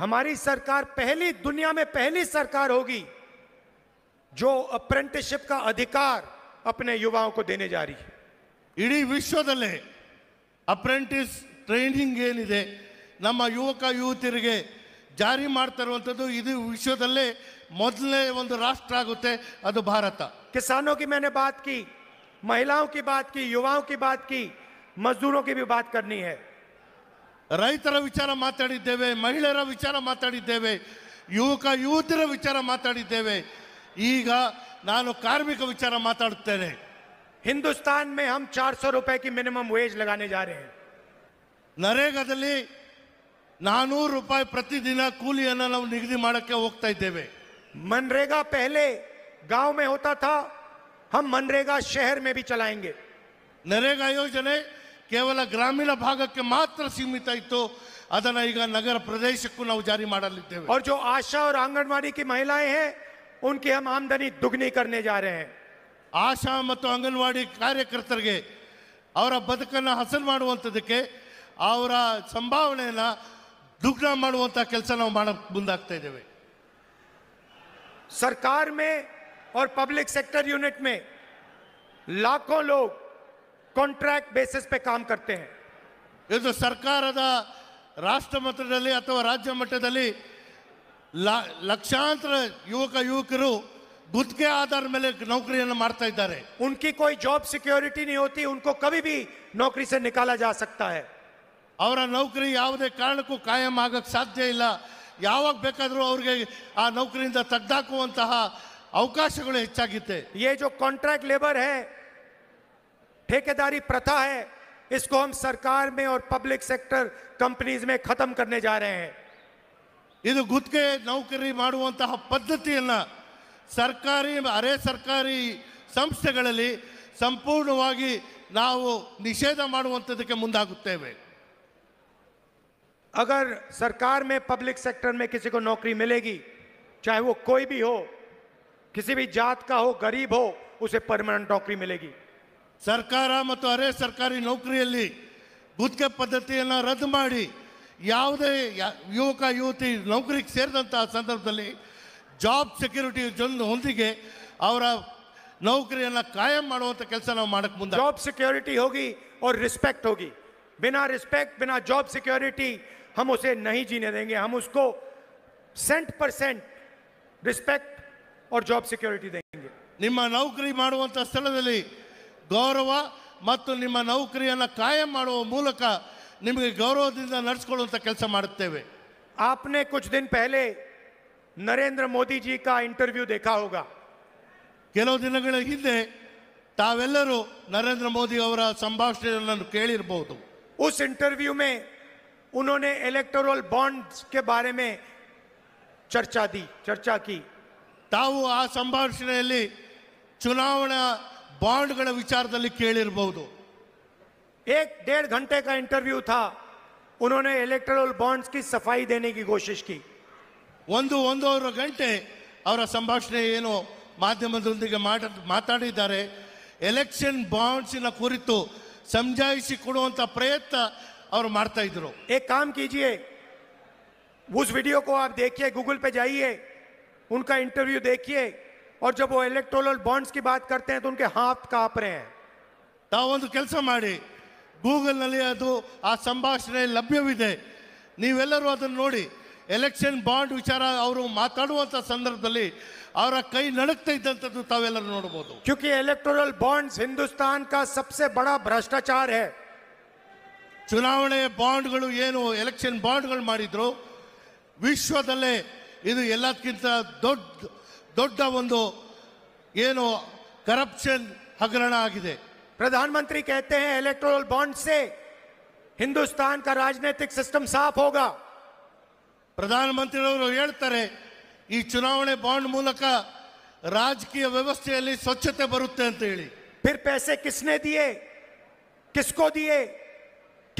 ಹಮಾರಿ ಸರ್ಕಾರ ಪಹಲಿ ದುನಿಯಾ ಮೇ ಪಹಲಿ ಸರ್ಕಾರ ಹೋಗಿ ಜೋ ಅಪ್ರೆಂಟಿಸ್ಶಿಪ್ का ಅಧಿಕಾರ अपने युवाओं ದೇನೆ ಜಾರಿ ಇಡೀ ವಿಶ್ವದಲ್ಲೇ ಅಪ್ರೆಂಟಿಸ್ ಟ್ರೈನಿಂಗ್ ಏನಿದೆ ನಮ್ಮ ಯುವಕ ಯುವತಿಯರಿಗೆ जारी मारत रवंतो इदु विषयदले ಮೊದಲನೇ ಒಂದು ರಾಷ್ಟ್ರ ಆಗುತ್ತೆ ಅದು ಭಾರತ ಕಿಸಾನೋ ಕಿ मैने बात की ಮಹಿಳಾઓ ಕಿ बात की ಯುವಾಓ ಕಿ बात की ಮಜ್ದುರೋ ಕಿ ಭಿ बात ಕರ್ನಿ ಹೈ ರೈತರ ವಿಚಾರ ಮಾತಾಡಿದ್ದೇವೆ ಮಹಿಳರ ವಿಚಾರ ಮಾತಾಡಿದ್ದೇವೆ ಯುವಕ ಯುವತರ ವಿಚಾರ ಮಾತಾಡಿದ್ದೇವೆ ಈಗ ನಾನು ಕಾರ್ಮಿಕ ವಿಚಾರ ಮಾತಾಡ್ತೇನೆ ಹಿಂದೂಸ್ತಾನ್ ಮೇ ہم 400 ರೂಪಾಯಿ ಕಿ ಮಿನಿಮಮ್ ವೇಜ್ ಲಗಾನೆ ಜಾ رہے ہیں ನರೇಗದಲ್ಲಿ 400 रुपय प्रतिदिन ಕೂಲಿಯನ್ನ ನಾವು ನಿಗದಿ ಮಾಡಕ್ಕೆ ಹೋಗ್ತಾ ಇದ್ದೇವೆ मनरेगा पहिले गाव ۾ ہوتا تھا ہم मनरेगा शहर में भी चलाएंगे नरेगा योजನೆ ಕೇವಲ ಗ್ರಾಮೀಣ ಭಾಗಕ್ಕೆ ಮಾತ್ರ ಸೀಮಿತ ಐತೋ ಅದನ ಈಗ ನಗರ ಪ್ರದೇಶಕ್ಕೂ ನಾವು ಜಾರಿ ಮಾಡಲಿದ್ದೇವೆ ಔರ ಜೋ ಆಶಾ ಔರ ಆಂಗಣವಾಡಿ ಕಿ ಮಹಿಳೆಯೇ ಹೇ اُنಕೆ ہم आमदनी दुगनी करने जा रहे हैं आषा मतो अंगणवाडी ಕಾರ್ಯಕರ್ತರಗೆ ಔರ ಬದಕನ हासिल ಮಾಡುವಂತದಕ್ಕೆ ಔರ ಸಂಭಾವನೆನಾ दुग्ना मांडುವಂತ ಕೆಲಸ ನಾವು ಮಾಡಕ್ಕೆ ಬಂದಾಗ್ತಿದೇವೆ ಸರ್ಕಾರಮೇ ಔರ್ पब्लिक सेक्टर यूनिटಮೇ লাখೋಂ ಲೋಗ್ ಕಾಂಟ್ರಾಕ್ಟ್ ಬೇಸಿಸ್ ಪೇ ಕಾಮ್ ಕರ್ತೆ ಹೇ ಇಸ್ ಸರ್ಕಾರದ ರಾಷ್ಟ್ರಮಟ್ಟದಲ್ಲಿ ಅಥವಾ ರಾಜ್ಯಮಟ್ಟದಲ್ಲಿ ಲಕ್ಷಾಂತರ ಯುವಕ ಯುವಕರು ಗುಟ್ಕೆ ಆಧಾರ ಮೇಲೆ ನೌಕರಿಯನ್ನ ಮಾಡ್ತಾ ಇದ್ದಾರೆ ಊಂಕಿ ਕੋਈ জব সিকিউরিটি نہیں ہوتی उनको कभी भी नौकरी से निकाला जा सकता है ಅವರ ನೌಕರಿ ಯಾವುದೇ ಕಾರಣಕ್ಕೂ ಕಾಯಂ ಆಗಕ್ಕೆ ಸಾಧ್ಯ ಇಲ್ಲ ಯಾವಾಗ ಬೇಕಾದರೂ ಅವ್ರಿಗೆ ಆ ನೌಕರಿಯಿಂದ ತೆಗ್ದಾಕುವಂತಹ ಅವಕಾಶಗಳು ಹೆಚ್ಚಾಗಿತ್ತೆ ಈ ಜೋ ಕಾಂಟ್ರಾಕ್ಟ್ ಲೇಬರ್ ಹೇ ಠೇಕೆದಾರಿ ಪ್ರಥಾ ಹೇ इसको हम सरकार में और पब्लिक सेक्टर कंपनीज में खत्म करने जा रहे ಇದು ಗುತ್ತಿಗೆ ನೌಕರಿ ಮಾಡುವಂತಹ ಪದ್ಧತಿಯನ್ನು ಸರ್ಕಾರಿ ಅರೆ ಸರ್ಕಾರಿ ಸಂಸ್ಥೆಗಳಲ್ಲಿ ಸಂಪೂರ್ಣವಾಗಿ ನಾವು ನಿಷೇಧ ಮಾಡುವಂಥದಕ್ಕೆ ಮುಂದಾಗುತ್ತೇವೆ अगर सरकार में पब्लिक सेक्टर में किसी को
नौकरी मिलेगी चाहे वो कोई भी हो किसी भी जात का हो गरीब हो
उसे परमानेंट नौकरी मिलेगी सरकार मत अरे सरकारी नौकरी गुदे पद्धत रद्दमी याद युवक युवती नौकरी सेरद सदर्भली जॉब सेक्यूरीटी जो नौकरिया कायम केस ना मुझे जॉब सेक्यूरीटी होगी और रिस्पेक्ट होगी
बिना रिस्पेक्ट बिना जॉब सिक्योरिटी हम उसे नहीं जीने देंगे हम उसको
100% रिस्पेक्ट और जॉब सिक्योरिटी देंगे ನಿಮ್ಮ ನೌકરી ಮಾಡುವಂತ ಸ್ಥಳದಲ್ಲಿ ಗೌರವ ಮತ್ತು ನಿಮ್ಮ ನೌಕರಿಯನ್ನ कायम ಮಾಡುವ ಮೂಲಕ ನಿಮಗೆ ಗೌರವದಿಂದ ನಡೆಸಿಕೊಳ್ಳುವಂತ ಕೆಲಸ ಮಾಡುತ್ತೇವೆ आपने कुछ दिन पहले नरेंद्र मोदी जी का इंटरव्यू देखा होगा ಕೆಲವು ದಿನಗಳ ಹಿಂದೆ ತಾವೆಲ್ಲರೂ ನರೇಂದ್ರ ಮೋದಿ ಅವರ ಸಂಭಾಷಣೆಯನ್ನು ಕೇಳಿರಬಹುದು ਉਸ इंटरव्यू में उन्होंने इलेक्टोरल बॉन्ड्स के बारे में ಚರ್ಚಾ ದಿ ಚರ್ಚಾ ಕಿ ತಾವು ಆ ಸಂಭಾಷಣೆಯಲ್ಲಿ ಚುನಾವಣಾ ಬಾಂಡ್ಗಳ ವಿಚಾರದಲ್ಲಿ ಕೇಳಿರಬಹುದು ಏಕ್ ಡೇಢ ಘಂಟೆ ಇಂಟರ್ವ್ಯೂ ಥಾ ಉನ್ಹೋನೆ ಎಲೆಕ್ಟ್ರಲ್ ಬಾಂಡ್ಸ್ ಕಿ ಸಫಾಯಿ ದೇನೆ ಕಿ ಕಿ ಒಂದು ಒಂದೂವರೆ ಗಂಟೆ ಅವರ ಸಂಭಾಷಣೆ ಏನು ಮಾಧ್ಯಮದೊಂದಿಗೆ ಮಾತಾಡಿದ್ದಾರೆ ಎಲೆಕ್ಷನ್ ಬಾಂಡ್ಸಿನ ಕುರಿತು ಸಮಜಾಯಿಸಿ ಕೊಡುವಂಥ ಪ್ರಯತ್ನ ಅವರು ಮಾತಾ ಇದ್ರು ಏಕಂ ಕೀಜಿಯೇ ಊಸ್ ವಿಡಿಯೋ ಕೋ ಆಪ್ ದೇಖಿಯೇ
ಗೂಗಲ್ ಪೇ ಜಾಯಿئے ಉನ್ಕಾ ಇಂಟರ್ವ್ಯೂ ದೇಖಿಯೇ ಔರ್ ಜಬ್ ಓ ಎಲೆಕ್ಟೋರಲ್ ಬಾಂಡ್ಸ್ ಕಿ ಬಾತ್
ಕರ್ತೆ ಹೈ ತೋ ಉನ್ಕೆ ಹಾತ್ ಕಾಪ್ರೆ ಹೈ ತಾವೊಂದು ಕೆಲಸ ಮಾಡಿ ಗೂಗಲ್ ನಲ್ಲಿ ಅದು ಆ ಸಂಭಾಷಣೆ ಲಭ್ಯವಿದೆ ನೀವು ಎಲ್ಲರೂ ಅದನ್ನು ನೋಡಿ ಎಲೆಕ್ಷನ್ ಬಾಂಡ್ ವಿಚಾರ ಅವರು ಮಾತಾಡುವಂತ ಸಂದರ್ಭದಲ್ಲಿ ಅವರ ಕೈ ನಡುಗ್ತಿದ್ದಂತದ್ದು ತಾವೆಲ್ಲರೂ ನೋಡಬಹುದು ಕ್ಯೂಕಿ ಎಲೆಕ್ಟೋರಲ್ ಬಾಂಡ್ಸ್ ಹಿಂದೂಸ್ತಾನ್ ಕಾ ಸಬ್ಸೆ ಬಡಾ ಭ್ರಷ್ಟಾಚಾರ ಹೈ ಚುನಾವಣೆ ಬಾಂಡ್ಗಳು ಏನು ಎಲೆಕ್ಷನ್ ಬಾಂಡ್ಗಳು ಮಾಡಿದ್ರು ವಿಶ್ವದಲ್ಲೇ ಇದು ಎಲ್ಲದಕ್ಕಿಂತ ದೊಡ್ಡ ದೊಡ್ಡ ಒಂದು ಏನು ಕರಪ್ಷನ್ ಹಗರಣ ಆಗಿದೆ ಪ್ರಧಾನ ಮಂತ್ರಿ कहते ಎಲೆಕ್ಟ್ರಲ್ ಬಾಂಡ್ बॉन्ड से ಕಾ ರಾಜನೈತಿಕ ಸಿಸ್ಟಮ್ ಸಾಫ್ ಹೋಗ ಪ್ರಧಾನಮಂತ್ರಿಯವರು ಹೇಳ್ತಾರೆ ಈ ಚುನಾವಣೆ ಬಾಂಡ್ ಮೂಲಕ ರಾಜಕೀಯ ವ್ಯವಸ್ಥೆಯಲ್ಲಿ ಸ್ವಚ್ಛತೆ ಬರುತ್ತೆ ಅಂತ ಹೇಳಿ ಫಿರ್ ಪೈಸೆ किसने दिए किसको दिए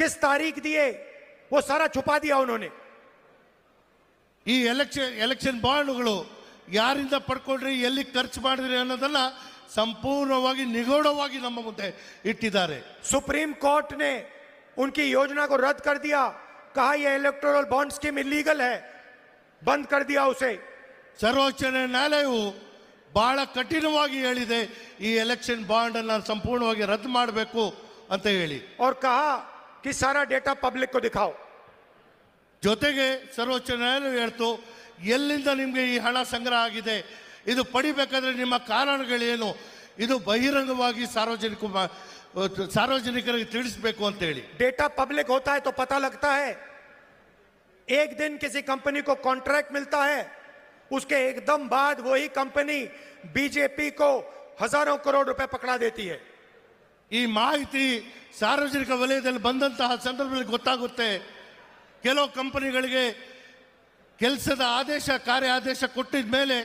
किस तारीख दिए वो सारा छुपा दिया उन्होंने ಈ ಎಲೆಕ್ಷನ್ ಎಲೆಕ್ಷನ್ ಬಾಂಡ್ಗಳು ಯಾರಿಂದ ಪಡ್ಕೊಂಡ್ರಿ ಎಲ್ಲಿ ಖರ್ಚು ಮಾಡಿದ್ರಿ ಅನ್ನೋದನ್ನ ಸಂಪೂರ್ಣವಾಗಿ ನಿಗೂಢವಾಗಿ ನಮ್ಮ ಮುಂದೆ ಇಟ್ಟಿದ್ದಾರೆ ಸುಪ್ರೀಂ कोर्ट ने
उनकी योजना को रद्द कर दिया कहा यह इलेक्टोरल बॉन्ड स्कीम इलीगल है बंद
कर दिया उसे ಬಹಳ ಕಠಿಣವಾಗಿ ಹೇಳಿದೆ ಈ ಎಲೆಕ್ಷನ್ ಬಾಂಡ್ ಅನ್ನ ಸಂಪೂರ್ಣವಾಗಿ ರದ್ದು ಮಾಡಬೇಕು ಅಂತ ಹೇಳಿ और कहा कि सारा डेटा पब्लिक को दिखाओ जो सर्वोच्च न्यायालय हण संग्रह आगे पड़ी निम्ब कारण बहिंग सार्वजनिक सार्वजनिक डेटा पब्लिक होता है तो पता लगता है एक दिन किसी कंपनी को कॉन्ट्रैक्ट मिलता है उसके एकदम बाद वही कंपनी बीजेपी को हजारों करोड़ रुपए पकड़ा देती है ये महिती सार्वजनिक वयद बंद सदर्भ गे के कंपनी केसद आदेश कार्य आदेश को मेले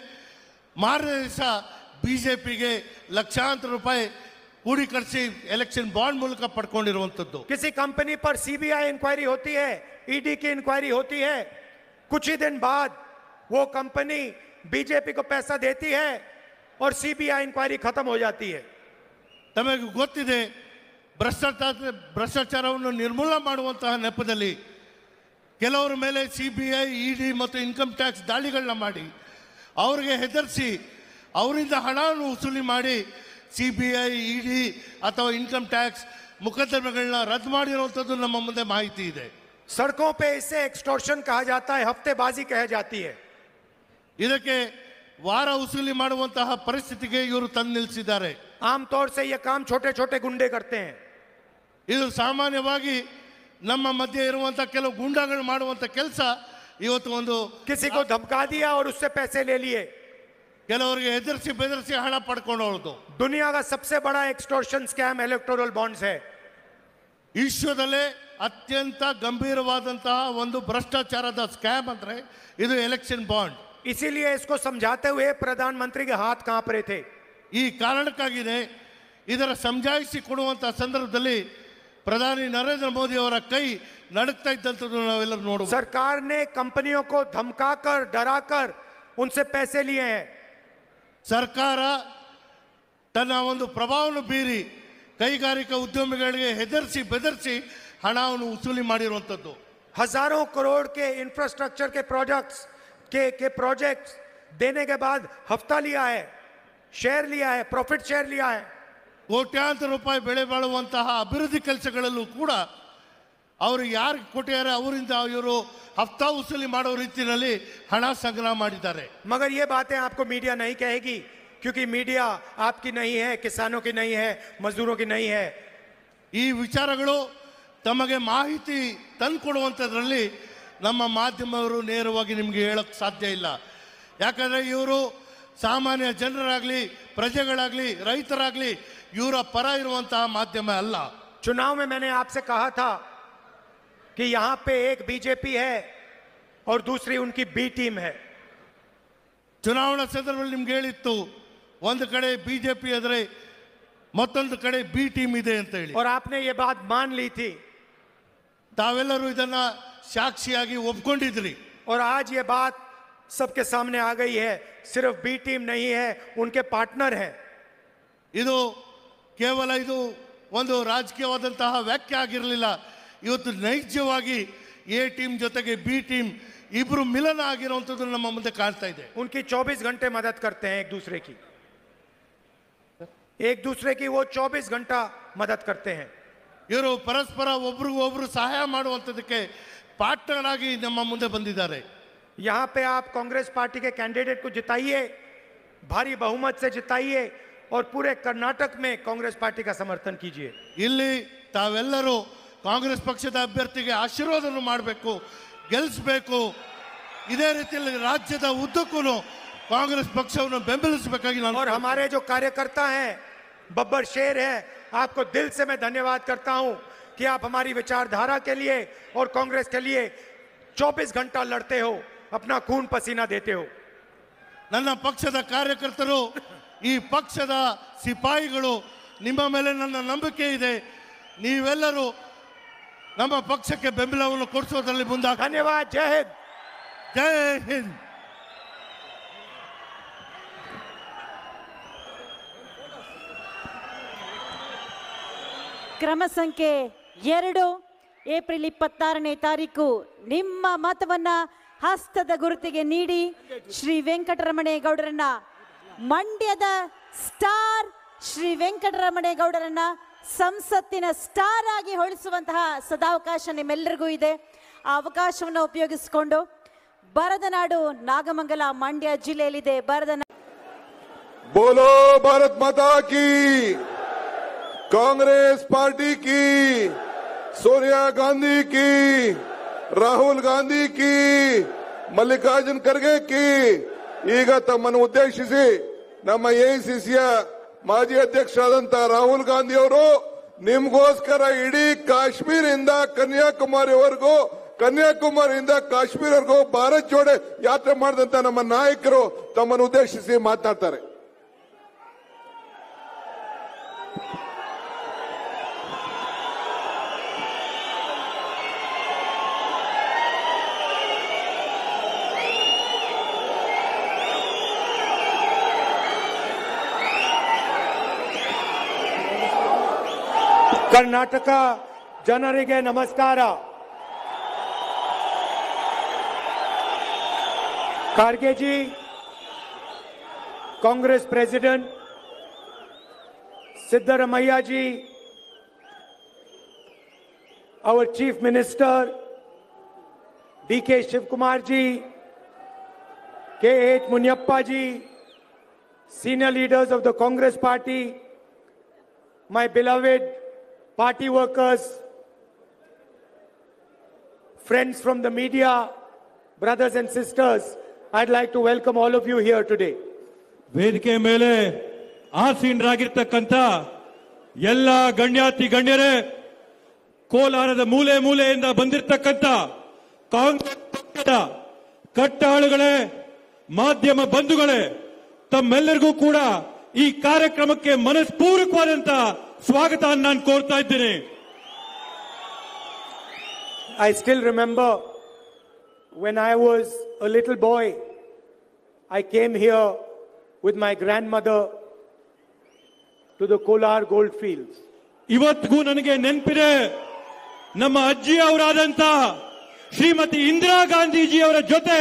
मारने बीजेपी बी के लक्षातर रूपये पूरी खर्च एलेक्शन बॉंड मूलक पड़कू किसी कंपनी पर सीबीआई इंक्वायरी होती है ईडी e की इंक्वायरी होती है कुछ ही दिन बाद
वो कंपनी बीजेपी को पैसा देती है और सीबीआई इंक्वायरी खत्म हो
जाती है तमें गए ಭ್ರಷ್ಟಾಚಾರ ಭ್ರಷ್ಟಾಚಾರವನ್ನು ನಿರ್ಮೂಲ ಮಾಡುವಂತಹ ನೆಪದಲ್ಲಿ ಕೆಲವರ ಮೇಲೆ C B I E D ಮತ್ತು ಇನ್ಕಮ್ ಟ್ಯಾಕ್ಸ್ ದಾಳಿಗಳನ್ನ ಮಾಡಿ ಅವರಿಗೆ ಹೆದರಿಸಿ ಅವರಿಂದ ಹಣವನ್ನು ವಸೂಲಿ ಮಾಡಿ C B I E D ಅಥವಾ ಇನ್ಕಮ್ ಟ್ಯಾಕ್ಸ್ ಮುಖದಮಗಳನ್ನ ರದ್ದು ಮಾಡಿರುವಂಥದ್ದು ನಮ್ಮ ಮುಂದೆ ಮಾಹಿತಿ ಇದೆ ಸಡಕೋ पे ಎಕ್ಸ್ಟೋರ್ಷನ್ एक्सटॉर्शन कहा जाता है ಇದಕ್ಕೆ ವಾರ ವಸೂಲಿ ಮಾಡುವಂತಹ ಪರಿಸ್ಥಿತಿಗೆ ಇವರು ತಂದು ನಿಲ್ಲಿಸಿದ್ದಾರೆ ಆಮ್ ತೋರ್ಸೆ यह काम छोटे ಗುಂಡೆ गुंडे ಇದು ಸಾಮಾನ್ಯವಾಗಿ ನಮ್ಮ ಮಧ್ಯೆ ಇರುವಂಥ ಕೆಲವು ಗೂಂಡಾಗಳು ಮಾಡುವಂತ ಕೆಲಸ ಇವತ್ತು ಒಂದು ಕಿಸಿಗೋ ಧಮಕಾ ದಿಯಾ और उससे पैसे ಕೆಲವರಿಗೆ ಹೆದರಿಸಿ ಬೆದರಿಸಿ ಹಣ ಪಡ್ಕೊಂಡವಳದು ದುನಿಯಾದ ಸಬ್ಸೆ ಬಡ ಎಕ್ಸ್ಟೋರ್ಷನ್ ಸ್ಕ್ಯಾಮ್ ಎಲೆಕ್ಟೋರಲ್ ಬಾಂಡ್ಸ್ ಹೇ ವಿಶ್ವದಲ್ಲೇ ಅತ್ಯಂತ ಗಂಭೀರವಾದಂತಹ ಒಂದು ಭ್ರಷ್ಟಾಚಾರದ ಸ್ಕ್ಯಾಮ್ ಅಂದ್ರೆ ಇದು ಎಲೆಕ್ಷನ್ ಬಾಂಡ್ इसीलिए इसको समझाते हुए प्रधानमंत्री के हाथ कांप रहे ಈ ಕಾರಣಕ್ಕಾಗಿದೆ ಇದರ ಸಮಜಾಯಿಸಿ ಕೊಡುವಂತಹ ಸಂದರ್ಭದಲ್ಲಿ प्रधानमंत्री नरेंद्र मोदी और कई तो सरकार ने कंपनियों को धमकाकर डराकर उनसे पैसे लिए हैं सरकार ತನ್ನ बीरी ಪ್ರಭಾವವನ್ನು ಬೀರಿ ಕೈಗಾರಿಕಾ बेदर्सी ಹೆದರಿಸಿ हजारों करोड़ के इंफ्रास्ट्रक्चर के प्रोजेक्ट्स के के प्रोजेक्ट्स देने के बाद हफ्ता लिया है शेयर लिया है प्रॉफिट शेयर लिया है ಕೋಟ್ಯಾಂತರ ರೂಪಾಯಿ ಬೆಳೆ ಬಾಳುವಂತಹ ಅಭಿವೃದ್ಧಿ ಕೆಲಸಗಳಲ್ಲೂ ಕೂಡ ಅವರು ಯಾರು ಕೊಟ್ಟಿದ್ದಾರೆ ಅವರಿಂದ ಇವರು ಹಫ್ತಾ ವಸೂಲಿ ಮಾಡೋ ರೀತಿಯಲ್ಲಿ ಹಣ ಸಂಗ್ರಹ ಮಾಡಿದ್ದಾರೆ मगर ये बातें आपको ಮೀಡಿಯಾ नहीं कहेगी ಕ್ಯೂಕಿ ಮೀಡಿಯಾ आपकी नहीं ಹೇ ಕಿಸಾನೋ ಕಿ ನೈ ಹೇ ಕಿ ಈ ವಿಚಾರಗಳು ತಮಗೆ ಮಾಹಿತಿ ತಂದುಕೊಡುವಂಥದ್ರಲ್ಲಿ ನಮ್ಮ ಮಾಧ್ಯಮವರು ನೇರವಾಗಿ ನಿಮಗೆ ಹೇಳೋಕೆ ಸಾಧ್ಯ ಇಲ್ಲ ಯಾಕಂದರೆ ಇವರು सामान्य जनर लागली ప్రజಗಳಾಗ್ಲಿ ರೈತರಾಗ್ಲಿ युवರ ಪರ ಇರುವಂತ ಮಾಧ್ಯಮ ಅಲ್ಲ ಚುನಾವಣೆ میں मैंने आपसे कहा था कि यहां पे एक बीजेपी है और दूसरी उनकी बी टीम है ಚುನಾವಣಾ ಸಂದರ್ಭದಲ್ಲಿ ನಿಮಗೆ ಹೇಳಿತ್ತು ಒಂದು ಕಡೆ ಬಿಜೆಪಿ ಅದ್ರೆ ಮತ್ತೊಂದು ಕಡೆ ಬಿ ಟೀಮ್ ಇದೆ ಅಂತ ಹೇಳಿ और आपने यह बात मान ली थी तावेलर ಇದನ್ನ ಸಾಕ್ಷಿಯಾಗಿ ಒಪ್ಕೊಂಡಿದ್ರಿ और आज यह बात सबके सामने आ गई है सिर्फ बी टीम नहीं है उनके पार्टनर हैं इदु केवल इदु ಒಂದು ರಾಜಕೀಯದಂತ ವಾಕ್ಯ ಆಗಿರಲಿಲ್ಲ ಇವತ್ತು ನೈಜವಾಗಿ ಎ ಟೀಮ್ ಜೊತೆಗೆ ಬಿ ಟೀಮ್ ಇಬ್ರು ಮಿಲನ ಆಗಿರುವಂತದ್ದು ನಮ್ಮ ಮುಂದೆ ಕಾಣ್ತಾ ಇದೆ 24 ಗಂಟೆ मदत کرتے ہیں ایک دوسرے کی ایک دوسرے کی وہ 24 घंटा मदत کرتے ہیں ಯುರೋ ಪರಸ್ಪರ ಒಬ್ರು ಒಬ್ರು ಸಹಾಯ ಮಾಡುವಂತದಕ್ಕೆ ಪಾಟ್ನರ್ ಆಗಿ ನಮ್ಮ ಮುಂದೆ ಬಂದಿದ್ದಾರೆ यहाँ पे आप
कांग्रेस पार्टी के कैंडिडेट को जिताइए भारी बहुमत से जिताइए और पूरे
कर्नाटक में कांग्रेस पार्टी का समर्थन कीजिए ಇಲ್ಲಿ ತಾವೆಲ್ಲರೂ ಕಾಂಗ್ರೆಸ್ ಪಕ್ಷದ ಅಭ್ಯರ್ಥಿಗೆ ಆಶೀರ್ವಾದವನ್ನು ಮಾಡಬೇಕು ಗೆಲ್ಲಿಸಬೇಕು ಇದೇ और हमारे जो कार्यकर्ता हैं
बब्बर शेर है आपको दिल से मैं धन्यवाद करता हूं कि आप हमारी विचारधारा के लिए और कांग्रेस के लिए 24 घंटा लड़ते हो अपना ಖೂನ್ ಪಸೀನಾ
देते ನನ್ನ ಪಕ್ಷದ ಕಾರ್ಯಕರ್ತರು ಈ ಪಕ್ಷದ ಸಿಪಾಯಿಗಳು ನಿಮ್ಮ ಮೇಲೆ ನನ್ನ ನಂಬಿಕೆ ಇದೆ ನೀವೆಲ್ಲರೂ ನಮ್ಮ ಪಕ್ಷಕ್ಕೆ ಬೆಂಬಲವನ್ನು ಕೊಡಿಸೋದ್ರಲ್ಲಿ ಮುಂದಾಗ ಧನ್ಯವಾದ ಜೈ ಹಿಂದ್ ಜೈ ಹಿಂದ್
ಕ್ರಮ ಸಂಖ್ಯೆ ಎರಡು ಏಪ್ರಿಲ್ ಇಪ್ಪತ್ತಾರನೇ ತಾರೀಕು ನಿಮ್ಮ ಮತವನ್ನು ಹಸ್ತದ ಗುರುತಿಗೆ ನೀಡಿ ಶ್ರೀ ವೆಂಕಟರಮಣೇಗೌಡರನ್ನ ಮಂಡ್ಯದ ಸ್ಟಾರ್ ಶ್ರೀ ವೆಂಕಟರಮಣೇಗೌಡರನ್ನ ಸಂಸತ್ತಿನ ಸ್ಟಾರ್ ಆಗಿ ಹೋಲಿಸುವಂತಹ ಸದಾವಕಾಶ ನಿಮ್ಮೆಲ್ಲರಿಗೂ ಇದೆ ಆ ಅವಕಾಶವನ್ನು ಉಪಯೋಗಿಸಿಕೊಂಡು ಬರದನಾಡು ನಾಗಮಂಗಲ ಮಂಡ್ಯ ಜಿಲ್ಲೆಯಲ್ಲಿದೆ ಬರದನ ಬೋಲೋ ಭಾರತ್ ಮಾತಾ ಕಾಂಗ್ರೆಸ್ ಪಾರ್ಟಿ ಕಿ ಸೋನಿಯಾ ಗಾಂಧಿ ಕಿ ರಾಹುಲ್ ಗಾಂಧಿ ಕಿ ಮಲ್ಲಿಕಾರ್ಜುನ್ ಖರ್ಗೆ ಕಿ ಈಗ ತಮ್ಮನ್ನು ಉದ್ದೇಶಿಸಿ ನಮ್ಮ ಎಐಸಿಸಿಯ ಮಾಜಿ ಅಧ್ಯಕ್ಷರಾದಂತಹ ರಾಹುಲ್ ಗಾಂಧಿ ಅವರು ನಿಮ್ಗೋಸ್ಕರ ಇಡೀ ಕಾಶ್ಮೀರಿಂದ ಕನ್ಯಾಕುಮಾರಿವರೆಗೂ ಕನ್ಯಾಕುಮಾರಿಯಿಂದ ಕಾಶ್ಮೀರವರೆಗೂ ಭಾರತ್ ಜೋಡೆ ಯಾತ್ರೆ ಮಾಡಿದಂತ ನಮ್ಮ ನಾಯಕರು ತಮ್ಮನ್ನು ಉದ್ದೇಶಿಸಿ ಮಾತಾಡ್ತಾರೆ कर्नाटक जन नमस्कार Kharge ji Congress president Siddaramaiah ji our chief minister D D K Shivakumar ji K H Muniyappa ji senior leaders of the Congress party my beloved party workers friends from the media brothers and sisters, I'd like to welcome all of you here today ವೇದಿಕೆ ಮೇಲೆ ಆಸೀನರಾಗಿರ್ತಕ್ಕಂಥ ಎಲ್ಲ ಗಣ್ಯಾತಿ ಗಣ್ಯರೇ ಕೋಲಾರದ ಮೂಲೆ ಮೂಲೆಯಿಂದ ಬಂದಿರತಕ್ಕಂಥ ಕಾಂಗ್ರೆಸ್ ಪಕ್ಷದ ಕಟ್ಟಾಳುಗಳೇ ಮಾಧ್ಯಮ ಬಂಧುಗಳೇ ತಮ್ಮೆಲ್ಲರಿಗೂ ಕೂಡ ಈ ಕಾರ್ಯಕ್ರಮಕ್ಕೆ ಮನಸ್ಪೂರ್ವಕವಾದಂತಹ ಸ್ವಾಗತ ನಾನು ಕೋರ್ತಾ ಇದ್ದೇನೆ still remember when I was a little boy I came here with my my mother to the Kolar gold field ಇವತ್ತಿಗೂ ನನಗೆ ನೆನಪಿದೆ ನಮ್ಮ ಅಜ್ಜಿ ಅವರಾದಂತ ಶ್ರೀಮತಿ ಇಂದಿರಾ ಗಾಂಧೀಜಿ ಅವರ ಜೊತೆ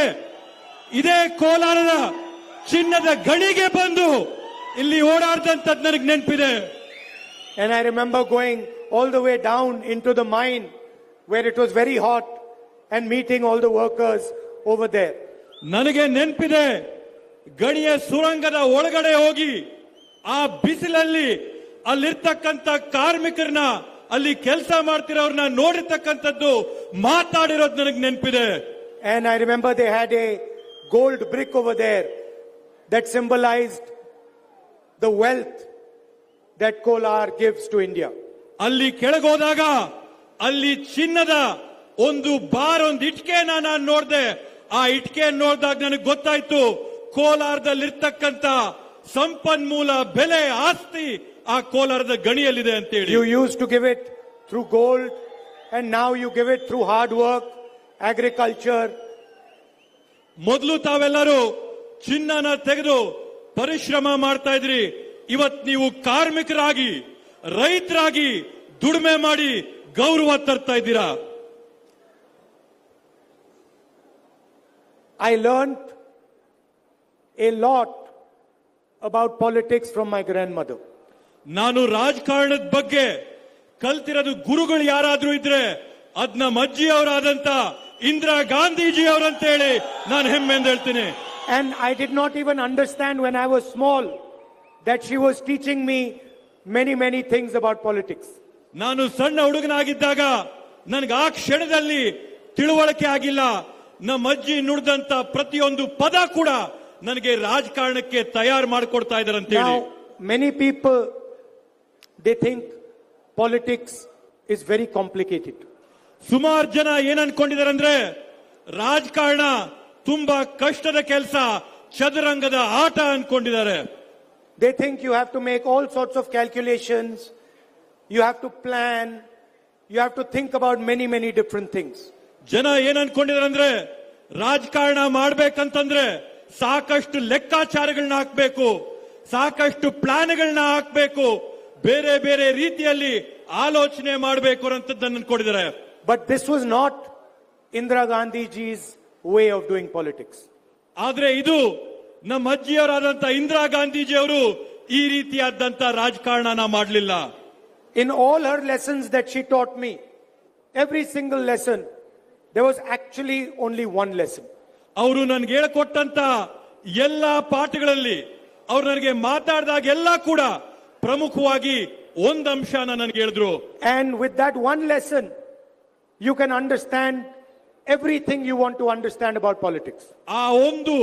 ಇದೇ ಕೋಲಾರದ ಚಿನ್ನದ ಗಣಿಗೆ ಬಂದು ಇಲ್ಲಿ ಓಡಾಡ್ದಂಥದ್ದು ನನಗೆ ನೆನಪಿದೆ And I remember going all the way down into the mine where it was very hot and meeting all the workers over there. ನನಗೆ ನೆನಪಿದೆ ಗಣಿಯ ಸುರಂಗದ ಒಳಗಡೆ ಹೋಗಿ ಆ ಬಿಸಿಲಲ್ಲಿ ಅಲ್ಲಿರ್ತಕ್ಕಂಥ ಕಾರ್ಮಿಕರನ್ನ ಅಲ್ಲಿ ಕೆಲಸ ಮಾಡ್ತಿರೋರನ್ನ ನೋಡಿರ್ತಕ್ಕಂಥದ್ದು ಮಾತಾಡಿರೋದು ನನಗೆ ನೆನಪಿದೆ And I remember they had a gold brick over there that symbolized the wealth that Kolar gives to India ಅಲ್ಲಿ ಕೆಳಗೋದಾಗ ಅಲ್ಲಿ ಚಿನ್ನದ ಒಂದು ಬಾರ್ ಒಂದು ಇಟ್ಕೆನ ನಾನು ನೋಡಿದೆ ಆ ಇಟ್ಕೆ ನೋಡಿದಾಗ ನನಗೆ ಗೊತ್ತಾಯ್ತು ಕೋಲಾರದಲ್ಲಿರ್ತಕ್ಕಂತ ಸಂಪನ್ಮೂಲ ಬೆಲೆ ಆಸ್ತಿ ಆ ಕೋಲಾರದ ಗಣಿಯಲ್ಲಿದೆ ಅಂತ ಹೇಳಿ you use to give it through gold and now you give it through hard work agriculture ಮೊದಲು ತಾವೆಲ್ಲರೂ ಚಿನ್ನನ ತೆಗೆದು ಪರಿಶ್ರಮ ಮಾಡ್ತಾ ಇದ್ರಿ ಇವತ್ತು ನೀವು ಕಾರ್ಮಿಕರಾಗಿ ರೈತರಾಗಿ ದುಡಿಮೆ ಮಾಡಿ ಗೌರವ ತರ್ತಾ ಇದ್ದೀರಾ I learn a lot about politics from my grandmother ನಾನು ರಾಜಕಾರಣದ ಬಗ್ಗೆ ಕಲ್ತಿರೋದು ಗುರುಗಳು ಯಾರಾದ್ರೂ ಇದ್ರೆ ಅದ್ನ ಮಜ್ಜಿ ಅವರಾದಂತ ಇಂದಿರಾ ಗಾಂಧೀಜಿ ಅವರಂತ ಹೇಳಿ ನಾನು ಹೆಮ್ಮೆಂದು ಹೇಳ್ತೀನಿ and I did not even understand when I was small that she was teaching me many, many things about politics. ನಾನು ಸಣ್ಣ ಹುಡುಗನಾಗಿದ್ದಾಗ ನನಗೆ ಆ ಕ್ಷಣದಲ್ಲಿ ತಿಳುವಳಿಕೆ ಆಗಿಲ್ಲ ನಮ್ಮ ಅಜ್ಜಿ ನುಡಿದಂತ ಪ್ರತಿಯೊಂದು ಪದ ಕೂಡ ನನಗೆ ರಾಜಕಾರಣಕ್ಕೆ ತಯಾರು ಮಾಡಿಕೊಡ್ತಾ ಇದ್ದಾರೆ ಅಂತ ಹೇಳಿ they think people, they very politics ಸುಮಾರು ಜನ ಏನನ್ಕೊಂಡಿದ್ದಾರೆ ಅಂದ್ರೆ ರಾಜಕಾರಣ ತುಂಬಾ ಕಷ್ಟದ ಕೆಲಸ ಚದುರಂಗದ ಆಟ ಅನ್ಕೊಂಡಿದ್ದಾರೆ They think you have to make all sorts of calculations, you have to plan, you have to think about many, many different things. ಜನ ಏನ್ ಅನ್ಕೊಂಡಿದಾರಂದ್ರೆ ರಾಜಕಾರಣ ಮಾಡ್ಬೇಕಂತಂದ್ರೆ ಸಾಕಷ್ಟು ಲೆಕ್ಕಾಚಾರಗಳನ್ನ ಹಾಕ್ಬೇಕು ಸಾಕಷ್ಟು ಪ್ಲಾನ್ಗಳನ್ನ ಹಾಕ್ಬೇಕು ಬೇರೆ ಬೇರೆ ರೀತಿಯಲ್ಲಿ ಆಲೋಚನೆ ಮಾಡಬೇಕು ಅಂತದನ್ನ ಅನ್ಕೊಂಡಿದ್ದಾರೆ but this was not Indira Gandhi ji's way of doing politics ಆದ್ರೆ ಇದು ನಮ್ಮ ಅಜ್ಜಿಯವರಾದಂತ ಇಂದಿರಾ ಗಾಂಧೀಜಿ ಅವರು ಈ ರೀತಿಯಾದಂತ ರಾಜಕಾರಣ ಮಾಡಲಿಲ್ಲ in all her lessons taught every single lesson was actually only one lesson ಅವರು ಹೇಳಿಕೊಟ್ಟಂತ ಎಲ್ಲ ಪಾಠಗಳಲ್ಲಿ ಅವರು ನನಗೆ ಮಾತಾಡಿದಾಗ ಎಲ್ಲ ಕೂಡ ಪ್ರಮುಖವಾಗಿ ಒಂದು ಹೇಳಿದ್ರು with that one lesson you can understand everything you want to understand about politics ಆ ಒಂದು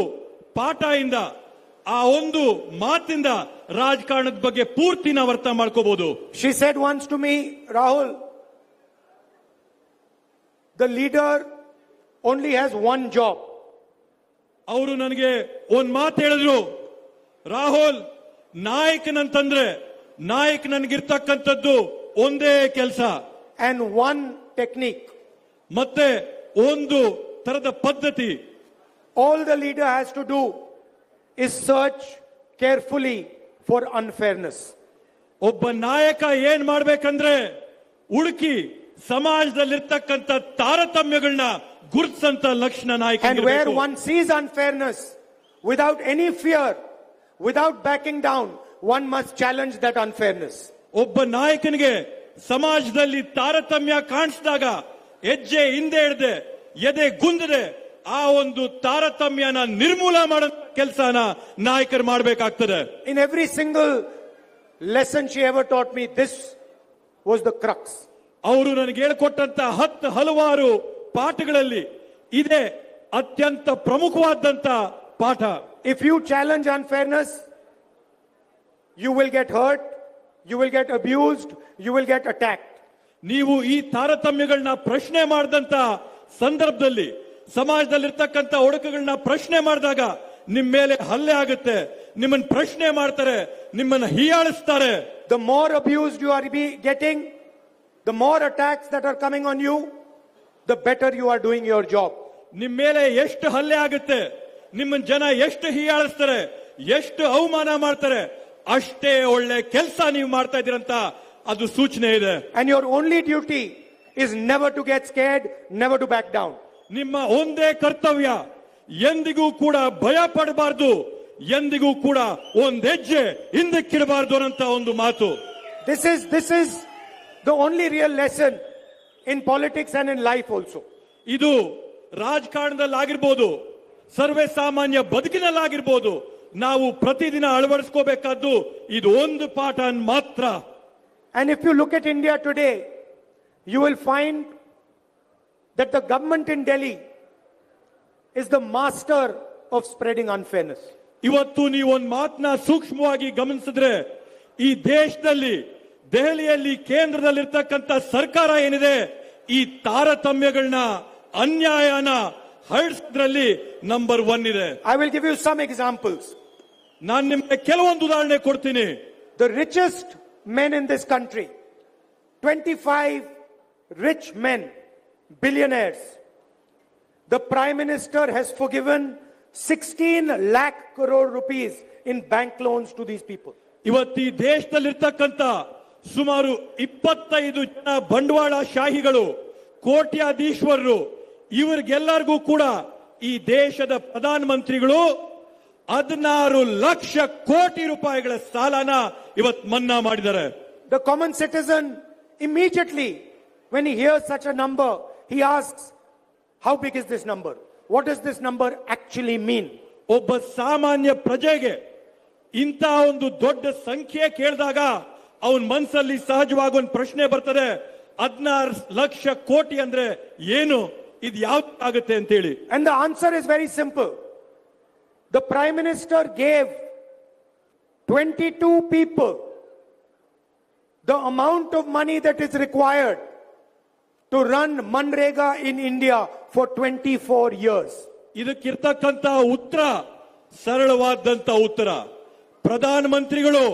ಪಾಠ ಇಂದ ಆ ಒಂದು ಮಾತಿಂದ ರಾಜಕಾರಣದ ಬಗ್ಗೆ ಪೂರ್ತಿ ನಾವು ಅರ್ಥ ಮಾಡ್ಕೋಬಹುದು she said once to me Rahul the leader only has one job ಅವರು ನನಗೆ ಒಂದ್ ಮಾತು ಹೇಳಿದ್ರು ರಾಹುಲ್ ನಾಯಕನಂತಂದ್ರೆ ನಾಯಕ್ ನನ್ಗಿರ್ತಕ್ಕಂಥದ್ದು ಒಂದೇ ಕೆಲಸ ಅಂಡ್ ಒನ್ ಟೆಕ್ನಿಕ್ ಮತ್ತೆ ಒಂದು ತರದ ಪದ್ಧತಿ all the leader has to do is search carefully for unfairness. ಒಬ್ಬ ನಾಯಕ ಏನ್ ಮಾಡ್ಬೇಕಂದ್ರೆ ಹುಡುಕಿ ಸಮಾಜದಲ್ಲಿರ್ತಕ್ಕಂಥ ತಾರತಮ್ಯಗಳನ್ನ ಗುರುತಿಸಂತ ಲಕ್ಷಣ ನಾಯಕ And where one sees unfairness without any fear, without backing down, one must challenge that unfairness. ಒಬ್ಬ ನಾಯಕನಿಗೆ ಸಮಾಜದಲ್ಲಿ ತಾರತಮ್ಯ ಕಾಣಿಸಿದಾಗ ಹೆಜ್ಜೆ ಹಿಂದೆ ಹಿಡದೆ ಎದೆ ಗುಂದದೆ ಆ ಒಂದು ತಾರತಮ್ಯನ ನಿರ್ಮೂಲ ಮಾಡ ಕೆಲಸನ ನಾಯಕರು ಮಾಡಬೇಕಾಗ್ತದೆ in every single lesson she ever taught me this was the crux ಅವರು ನನಗೆ ಹೇಳಿಕೊಟ್ಟಂತ ಹತ್ತು ಹಲವಾರು ಪಾಠಗಳಲ್ಲಿ ಇದೇ ಅತ್ಯಂತ ಪ್ರಮುಖವಾದಂತ ಪಾಠ if you challenge unfairness you will get hurt you will get abused you will get attack ನೀವು ಈ ತಾರತಮ್ಯಗಳನ್ನ ಪ್ರಶ್ನೆ ಮಾಡಿದಂತ ಸಂದರ್ಭದಲ್ಲಿ ಸಮಾಜದಲ್ಲಿ ಇರತಕ್ಕಂತ ಹುಡುಕುಗಳನ್ನು ಪ್ರಶ್ನೆ ಮಾಡಿದಾಗ ನಿಮ್ಮ ಮೇಲೆ हल्ला ಆಗುತ್ತೆ ನಿಮ್ಮನ್ನು ಪ್ರಶ್ನೆ ಮಾಡುತ್ತಾರೆ ನಿಮ್ಮನ್ನ ಹಿಿಯಳಿಸುತ್ತಾರೆ the more abused you are be getting the more attacks dat are coming on you the better you are doing your job ನಿಮ್ಮ ಮೇಲೆ ಎಷ್ಟು हल्ला ಆಗುತ್ತೆ ನಿಮ್ಮನ್ನು ಜನ ಎಷ್ಟು ಹಿಿಯಳಿಸುತ್ತಾರೆ ಎಷ್ಟು ಅವಮಾನ ಮಾಡುತ್ತಾರೆ ಅಷ್ಟೇ ಒಳ್ಳೆ ಕೆಲಸ ನೀವು ಮಾಡ್ತಾ ಇದ್ದಿರಂತ ಅದು ಸೂಚನೆ ಇದೆ and your only duty is never to get scared never to back down ನಿಮ್ಮ ಒಂದೇ ಕರ್ತವ್ಯ ಎಂದಿಗೂ ಕೂಡ ಭಯ ಪಡಬಾರ್ದು ಎಂದಿಗೂ ಕೂಡ ಒಂದ್ ಹೆಜ್ಜೆ ಹಿಂದಕ್ಕಿಡಬಾರ್ದು ಅನ್ನಂತ ಒಂದು ಮಾತು this is this is the only real lesson in politics and in life also ಇದು ರಾಜಕಾರಣದಲ್ಲಿ ಆಗಿರ್ಬೋದು ಸರ್ವೇ ಸಾಮಾನ್ಯ ಬದುಕಿನಲ್ಲಾಗಿರ್ಬೋದು ನಾವು ಪ್ರತಿದಿನ ಅಳವಡಿಸ್ಕೋಬೇಕಾದ್ದು ಇದು ಒಂದು ಪಾಠ ಮಾತ್ರ and if you look at India today you will find that the government in Delhi is the master of spreading unfairness. ಇವತ್ತು ನೀವು ಒಂದು ಮಾತನ್ನ ಸೂಕ್ಷ್ಮವಾಗಿ ಗಮನಿಸಿದ್ರೆ ಈ ದೇಶದಲ್ಲಿ ದೆಹಲಿಯಲ್ಲಿ ಕೇಂದ್ರದಲ್ಲಿರ್ತಕ್ಕಂಥ ಸರ್ಕಾರ ಏನಿದೆ ಈ ತಾರತಮ್ಯಗಳನ್ನ ಅನ್ಯಾಯನ ಹರಡಿಸಿದ್ರಲ್ಲಿ ನಂಬರ್ ಒನ್ ಇದೆ I will give you some examples ನಾನು ನಿಮಗೆ ಕೆಲವೊಂದು ಉದಾಹರಣೆ ಕೊಡ್ತೀನಿ the richest men in this country twenty five rich men billionaires. The Prime Minister has forgiven 16 lakh crore rupees in bank loans to these people. ಇವತ್ತು ಈ ದೇಶದಲ್ಲಿರ್ತಕ್ಕಂಥ ಸುಮಾರು ಇಪ್ಪತ್ತೈದು ಜನ ಬಂಡವಾಳ ಶಾಹಿಗಳು ಕೋಟ್ಯಾಧೀಶ್ವರರು ಇವರಿಗೆಲ್ಲರಿಗೂ ಕೂಡ ಈ ದೇಶದ ಪ್ರಧಾನ ಮಂತ್ರಿಗಳು ಹದಿನಾರು ಲಕ್ಷ ಕೋಟಿ ರೂಪಾಯಿಗಳ ಸಾಲನ ಇವತ್ತು ಮನ್ನಾ ಮಾಡಿದ್ದಾರೆ the common citizen immediately when hear such a number He asks, how big is this number? What does this number actually mean? ಒಬ್ಬ ಸಾಮಾನ್ಯ ಪ್ರಜೆಗೆ ಇಂಥ ಒಂದು ದೊಡ್ಡ ಸಂಖ್ಯೆ ಕೇಳಿದಾಗ ಅವನ ಮನಸ್ಸಲ್ಲಿ ಸಹಜವಾಗಿ ಒಂದು ಪ್ರಶ್ನೆ ಬರ್ತದೆ ಹದಿನಾರು ಲಕ್ಷ ಕೋಟಿ ಅಂದ್ರೆ ಏನು ಇದು ಯಾವ ಆಗುತ್ತೆ ಅಂತೇಳಿ and the answer is very simple the prime minister gave twenty two people the amount of money that is required to run MNREGA in India for twenty four years ಇದಕ್ಕಿರ್ತಕ್ಕಂತ ಉತ್ತರ ಸರಳವಾದಂತ ಉತ್ತರ ಪ್ರಧಾನ ಮಂತ್ರಿಗಳು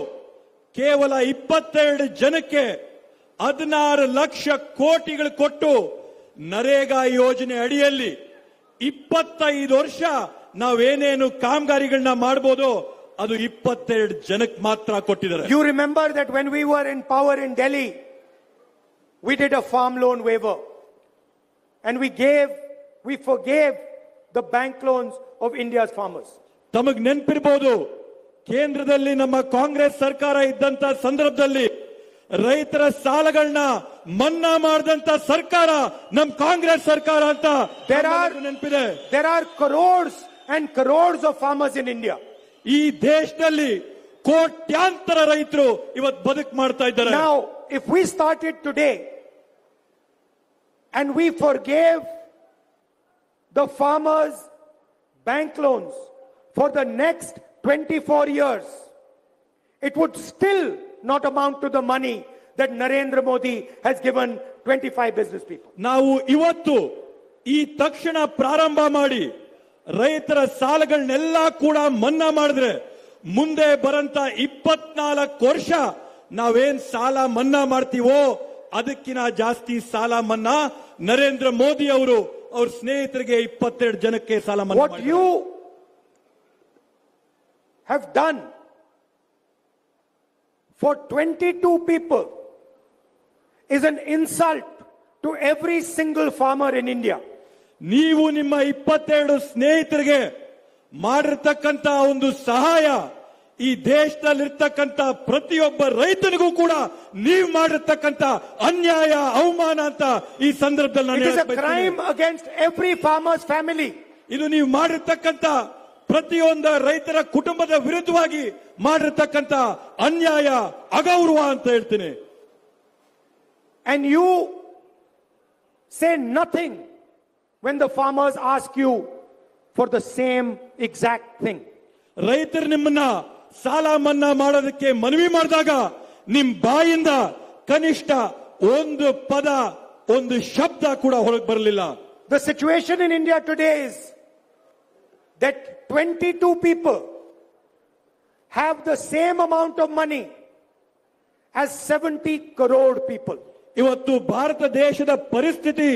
ಕೇವಲ ಇಪ್ಪತ್ತೆರಡು ಜನಕ್ಕೆ ಹದಿನಾರು ಲಕ್ಷ ಕೋಟಿಗಳು ಕೊಟ್ಟು ನರೇಗಾ ಯೋಜನೆ ಅಡಿಯಲ್ಲಿ ಇಪ್ಪತ್ತೈದು ವರ್ಷ ನಾವೇನೇನು ಕಾಮಗಾರಿಗಳನ್ನ ಮಾಡಬಹುದು ಅದು ಇಪ್ಪತ್ತೆರಡು ಜನಕ್ಕೆ ಮಾತ್ರ ಕೊಟ್ಟಿದ್ದಾರೆ you remember that when we were in power in Delhi we did a farm loan waiver and we gave, we forgave the bank loans of India's farmers. ತಮಗ್ ನೆನಪಿರ್ಬೋದು ಕೇಂದ್ರದಲ್ಲಿ ನಮ್ಮ ಕಾಂಗ್ರೆಸ್ ಸರ್ಕಾರ ಇದ್ದಂತ ಸಂದರ್ಭದಲ್ಲಿ ರೈತರ ಸಾಲಗಳನ್ನ ಮನ್ನಾ ಮಾಡಿದಂತ ಸರ್ಕಾರ ನಮ್ ಕಾಂಗ್ರೆಸ್ ಸರ್ಕಾರ ಅಂತ ದೇರ್ ಆರ್ ನೆನಪಿದೆ there are crores and crores of farmers in India ಈ ದೇಶದಲ್ಲಿ ಕೋಟ್ಯಾಂತರ ರೈತರು ಇವತ್ತು ಬದುಕು ಮಾಡ್ತಾ ಇದ್ದಾರೆ ನಾವು if we started today And we forgave the farmers bank loans for the next 24 years. It would still not amount to the money that Narendra Modi has given 25 business people. now ivattu ee takshana prarambha maadi ರೈತರ saalagalnella Kuda Manna ಮಾಡಿದ್ರೆ Munde Baranta 24 Korsha, Naven saala Manna Martivo. ಅದಕ್ಕಿನ ಜಾಸ್ತಿ ಸಾಲಮ್ಮನ್ನ ನರೇಂದ್ರ ಮೋದಿ ಅವರು ಅವರ ಸ್ನೇಹಿತರಿಗೆ 22 ಜನಕ್ಕೆ ಸಾಲಮ್ಮನ್ನ ಮಾಡ್ತೀರಾ what you have done for 22 people is an insult to every single farmer in India ನೀವು ನಿಮ್ಮ 22 ಸ್ನೇಹಿತರಿಗೆ ಮಾಡಿರತಕ್ಕಂತ ಒಂದು ಸಹಾಯ ಈ ದೇಶದಲ್ಲಿರ್ತಕ್ಕಂತ ಪ್ರತಿಯೊಬ್ಬ ರೈತನಿಗೂ ಕೂಡ ನೀವ್ ಮಾಡಿರ್ತಕ್ಕಂಥ ಅನ್ಯಾಯ ಅವಮಾನ ಅಂತ ಈ ಸಂದರ್ಭದಲ್ಲಿ crime against every farmer's family ಇದು ನೀವು ಮಾಡಿರ್ತಕ್ಕಂಥ ಪ್ರತಿಯೊಂದು ರೈತರ ಕುಟುಂಬದ ವಿರುದ್ಧವಾಗಿ ಮಾಡಿರ್ತಕ್ಕಂಥ ಅನ್ಯಾಯ ಅಗೌರವ ಅಂತ ಹೇಳ್ತೀನಿ and you say nothing when the farmers ask you for the same exact thing ರೈತರು ನಿಮ್ಮನ್ನ ಸಾಲ ಮನ್ನಾ ಮಾಡೋದಕ್ಕೆ ಮನವಿ ಮಾಡಿದಾಗ ನಿಮ್ ಬಾಯಿಂದ ಕನಿಷ್ಠ ಒಂದು ಪದ ಒಂದು ಶಬ್ದ ಕೂಡ ಹೊರಗೆ ಬರಲಿಲ್ಲ the situation in India today is that twenty two people have the same amount of money as seventy crore people ಇವತ್ತು ಭಾರತ ದೇಶದ ಪರಿಸ್ಥಿತಿ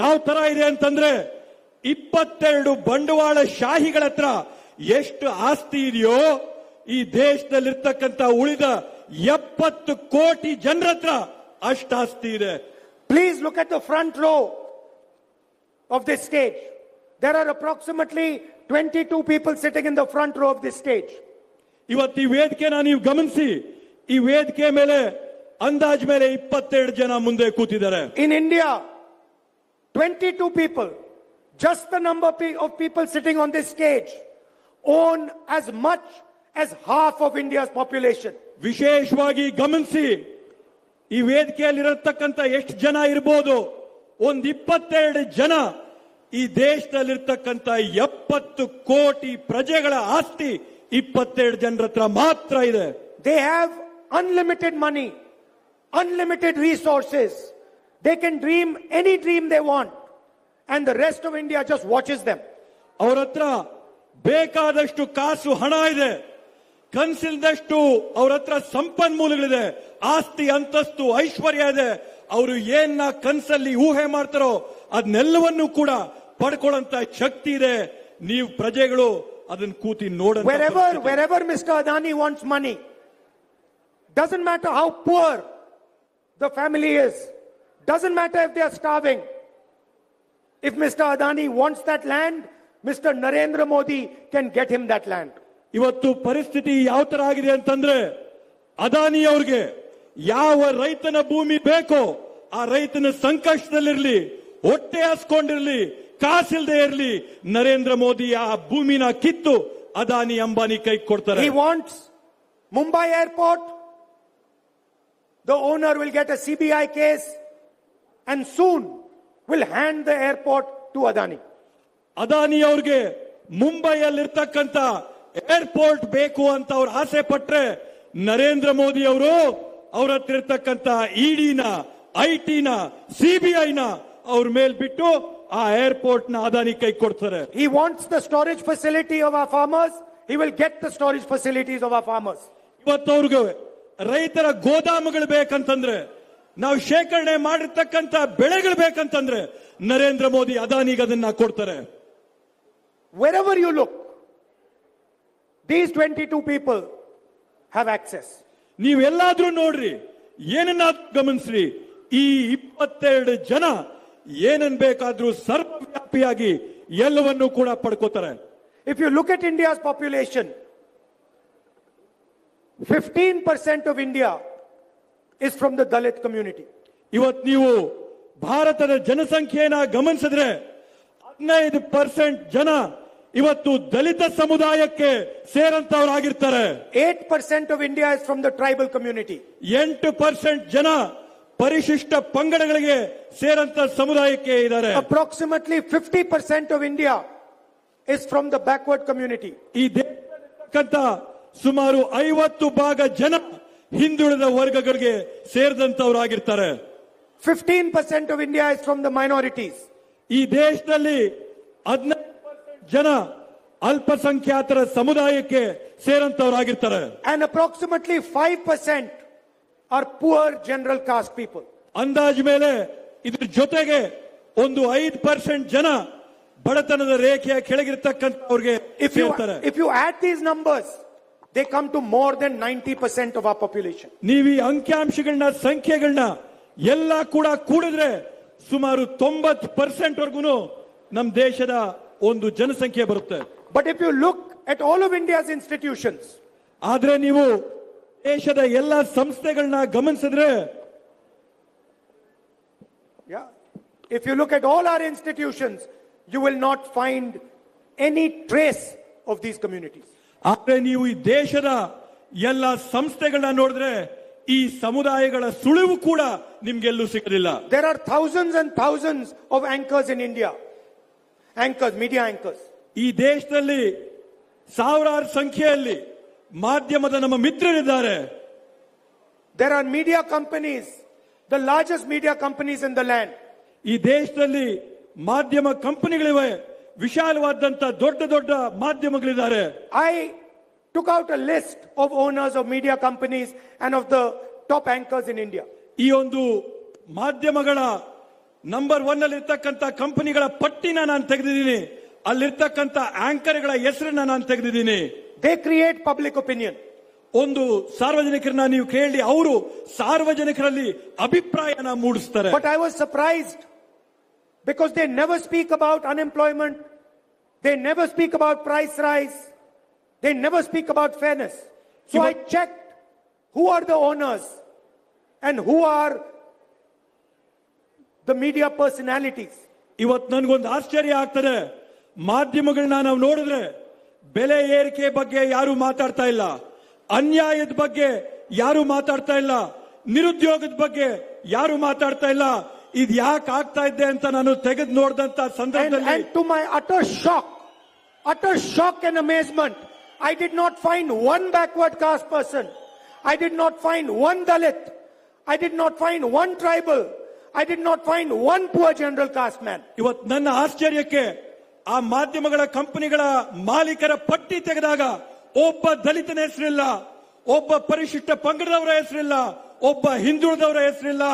ಯಾವ ತರ ಇದೆ ಅಂತಂದ್ರೆ ಇಪ್ಪತ್ತೆರಡು ಬಂಡವಾಳ ಶಾಹಿಗಳ ಹತ್ರ ಎಷ್ಟು ಆಸ್ತಿ ಇದೆಯೋ देश उलद कोटि जनर अस्ट आस्ती है please look at the front row of this stage there are approximately twenty two people sitting in the front row of this stage इवत वेदे गमन वेदे मेले अंदाज मेले इपत् जन मुदे कूत in India twenty two people just the number of people sitting on this stage own as much half of India's population. Visheshwagi Gamansi, Ived Kalirtakanta Yesh Jana Irbodo, Undipatel Jana, Idesh Talirtakanta Yapatu Koti Prajagala Asti, Ipatel Janratra Matra. They have unlimited money, unlimited resources. They can dream any dream they want, and the rest of India just watches them. Auratra Bekadash to Kasu Hanaide. ಕನ್ಸಿಲ್ದಷ್ಟು ಅವ್ರ ಹತ್ರ ಸಂಪನ್ಮೂಲಗಳಿದೆ ಆಸ್ತಿ ಅಂತಸ್ತು ಐಶ್ವರ್ಯ ಇದೆ ಅವರು ಏನ್ನ ಕನ್ಸಲ್ಲಿ ಊಹೆ ಮಾಡ್ತಾರೋ ಅದನ್ನೆಲ್ಲವನ್ನೂ ಕೂಡ ಪಡ್ಕೊಳ್ಳಂತ ಶಕ್ತಿ ಇದೆ ನೀವು ಪ್ರಜೆಗಳು ಅದನ್ನು ಕೂತಿ ನೋಡೋದು mister Adani wants money doesn't matter how poor the family is doesn't matter if they are starving if mister Adani wants that land mister Narendra Modi can get him that land ಇವತ್ತು ಪರಿಸ್ಥಿತಿ ಯಾವ ತರ ಆಗಿದೆ ಅಂತಂದ್ರೆ ಅದಾನಿ ಅವ್ರಿಗೆ ಯಾವ ರೈತನ ಭೂಮಿ ಬೇಕೋ ಆ ರೈತನ ಸಂಕಷ್ಟದಲ್ಲಿರ್ಲಿ ಹೊಟ್ಟೆ ಹಸ್ಕೊಂಡಿರ್ಲಿ ಕಾಸಿಲ್ದೆ ಇರಲಿ ನರೇಂದ್ರ ಮೋದಿ ಆ ಭೂಮಿನ ಕಿತ್ತು ಅದಾನಿ ಅಂಬಾನಿ ಕೈ ಕೊಡ್ತಾರೆ Mumbai airport the owner will get a CBI case and soon will hand the airport to Adani Adani ಅವ್ರಿಗೆ ಮುಂಬೈಯಲ್ಲಿರ್ತಕ್ಕಂಥ ಏರ್ಪೋರ್ಟ್ ಬೇಕು ಅಂತ ಅವ್ರು ಆಸೆ ಪಟ್ರೆ ನರೇಂದ್ರ ಮೋದಿ ಅವರು ಅವ್ರ ಹತ್ರ ಇರ್ತಕ್ಕಂತಹ ಇಡಿನ ಐ ಟಿನ ಸಿಬಿಐನ ಅವ್ರ ಮೇಲ್ ಬಿಟ್ಟು ಆ ಏರ್ಪೋರ್ಟ್ ನ ಅದಾನಿ ಕೈ ಕೊಡ್ತಾರೆ ಈ wants the storage facility of ಆ farmers. He will get the storage facilities of ಆ farmers. ಇವತ್ತು ರೈತರ ಗೋದಾಮುಗಳು ಬೇಕಂತಂದ್ರೆ ನಾವು ಶೇಖರಣೆ ಮಾಡಿರ್ತಕ್ಕಂತ ಬೆಳೆಗಳು ಬೇಕಂತಂದ್ರೆ ನರೇಂದ್ರ ಮೋದಿ ಅದಾನಿಗೆ ಅದನ್ನ ಕೊಡ್ತಾರೆ Wherever you look, These 22 people have access. ನೀವೆಲ್ಲಾದ್ರೂ ನೋಡ್ರಿ ಏನನ್ನ ಗಮನಿಸ್ರಿ ಈ ಇಪ್ಪತ್ತೆರಡು ಜನ ಏನನ್ ಬೇಕಾದ್ರೂ ಸರ್ವವ್ಯಾಪಿಯಾಗಿ ಎಲ್ಲವನ್ನು ಕೂಡ ಪಡ್ಕೋತಾರೆ if you look at India's population fifteen percent of India is from the Dalit community ಇವತ್ತು ನೀವು ಭಾರತದ ಜನಸಂಖ್ಯೆಯನ್ನ ಗಮನಿಸಿದ್ರೆ ಹದಿನೈದು ಪರ್ಸೆಂಟ್ ಜನ ಇವತ್ತು ದಲಿತ ಸಮುದಾಯಕ್ಕೆ ಸೇರಂತವರಾಗಿರ್ತಾರೆ eight percent of India is from the tribal community ಎಂಟು ಪರ್ಸೆಂಟ್ ಜನ ಪರಿಶಿಷ್ಟ ಪಂಗಡಗಳಿಗೆ ಸೇರಂತ ಸಮುದಾಯಕ್ಕೆ ಇದ್ದಾರೆ approximately fifty percent of India is from the backward community ಈ ದೇಶಕ್ಕಂತ ಸುಮಾರು ಐವತ್ತು ಭಾಗ ಜನ ಹಿಂದುಳಿದ ವರ್ಗಗಳಿಗೆ ಸೇರಿದಂತವರಾಗಿರ್ತಾರೆ fifteen percent of India is from the minorities ಈ ದೇಶದಲ್ಲಿ ಹದಿನೈದು ಜನ ಅಲ್ಪಸಂಖ್ಯಾತರ ಸಮುದಾಯಕ್ಕೆ ಸೇರಂತವರಾಗಿರ್ತಾರೆ and approximately five percent are poor general caste people ಅಂದಾಜ್ ಮೇಲೆ ಇದ್ರ ಜೊತೆಗೆ ಒಂದು ಐದು ಪರ್ಸೆಂಟ್ ಜನ ಬಡತನದ ರೇಖೆಯ ಕೆಳಗಿರ್ತಕ್ಕಂಥವ್ರಿಗೆ if you if you add these numbers they come to more than ninety percent of ಆ ಪಾಪ್ಯುಲೇಷನ್ ನೀವು ಈ ಅಂಕಿಅಂಶಗಳನ್ನ ಸಂಖ್ಯೆಗಳನ್ನ ಎಲ್ಲ ಕೂಡ ಕೂಡಿದ್ರೆ ಸುಮಾರು ತೊಂಬತ್ತು ಪರ್ಸೆಂಟ್ ವರ್ಗು ನಮ್ಮ ದೇಶದ ಒಂದು ಜನಸಂಖ್ಯೆ ಬರುತ್ತೆ But if you look at all of India's institutions, ಆದ್ರೆ ನೀವು ದೇಶದ ಎಲ್ಲ ಸಂಸ್ಥೆಗಳನ್ನ ಗಮನಿಸಿದ್ರೆ yeah, if you look at all our institutions, you will not find any trace of these communities. ಆದ್ರೆ ನೀವು ಈ ದೇಶದ ಎಲ್ಲ ಸಂಸ್ಥೆಗಳನ್ನ ನೋಡಿದ್ರೆ ಈ suluvu kuda ಕೂಡ ನಿಮ್ಗೆಲ್ಲೂ ಸಿಗಲಿಲ್ಲ There are thousands and thousands of anchors in India. Anchors media anchors ಈ ದೇಶದಲ್ಲಿ ಸಾವಿರಾರು ಸಂಖ್ಯೆಯಲ್ಲಿ ಮಾಧ್ಯಮದ ನಮ್ಮ ಮಿತ್ರರಿದ್ದಾರೆ there are media companies the largest media companies in the land ಈ ದೇಶದಲ್ಲಿ ಮಾಧ್ಯಮ ಕಂಪನಿಗಳಿವೆ ವಿಶಾಲವಾದಂತ ದೊಡ್ಡ ದೊಡ್ಡ ಮಾಧ್ಯಮಗಳಿದ್ದಾರೆ I took out a list of owners of media companies and of the top anchors in India ಈ ಒಂದು ಮಾಧ್ಯಮಗಳ ನಂಬರ್ ಒನ್ ಅಲ್ಲಿ ಇರ್ತಕ್ಕಂಥ ಕಂಪನಿಗಳ ಪಟ್ಟಿನ ನಾನು ತೆಗೆದಿದ್ದೀನಿ ಅಲ್ಲಿರ್ತಕ್ಕಂಥ ಆಂಕರ್ಗಳ ಹೆಸರನ್ನ ನಾನು ತೆಗೆದಿದ್ದೀನಿ ದೇ ಕ್ರಿಯೇಟ್ ಪಬ್ಲಿಕ್ ಒಪಿನಿಯನ್ ಒಂದು ಸಾರ್ವಜನಿಕರನ್ನ ನೀವು ಕೇಳಿ ಅವರು ಸಾರ್ವಜನಿಕರಲ್ಲಿ ಅಭಿಪ್ರಾಯನ ಮೂಡಿಸ್ತಾರೆ but I was surprised because they never speak about unemployment they never speak about price rise they never speak about fairness so I check who are the owners and who are the media personalities. ಇವತ್ತು ನನಗೊಂದು ಆಶ್ಚರ್ಯ ಆಗ್ತದೆ ಮಾಧ್ಯಮಗಳನ್ನ ನಾವು ನೋಡಿದ್ರೆ ಬೆಲೆ ಏರಿಕೆ ಬಗ್ಗೆ ಯಾರು ಮಾತಾಡ್ತಾ ಇಲ್ಲ ಅನ್ಯಾಯದ ಬಗ್ಗೆ ಯಾರು ಮಾತಾಡ್ತಾ ಇಲ್ಲ ನಿರುದ್ಯೋಗದ ಬಗ್ಗೆ ಯಾರು ಮಾತಾಡ್ತಾ ಇಲ್ಲ ಇದು ಯಾಕೆ ಆಗ್ತಾ ಇದೆ ಅಂತ ನಾನು ತೆಗೆದು ನೋಡಿದಂತ ಸಂದರ್ಭದಲ್ಲಿ to my utter shock utter shock and amazement I did not find one backward caste person I did not find one Dalit I did not find one tribal I did not find one poor general caste man ಇವತ್ತು ನನ್ನ ಆಶ್ಚರ್ಯಕ್ಕೆ ಆ ಮಾಧ್ಯಮಗಳ ಕಂಪನಿಗಳ ಮಾಲೀಕರ ಪಟ್ಟಿ ತೆಗೆದಾಗ ಒಬ್ಬ ದಲಿತನ ಹೆಸರಿಲ್ಲ ಒಬ್ಬ ಪರಿಶಿಷ್ಟ ಪಂಗಡದವರ ಹೆಸರಿಲ್ಲ ಒಬ್ಬ ಹಿಂದುಳಿದವರ ಹೆಸರಿಲ್ಲ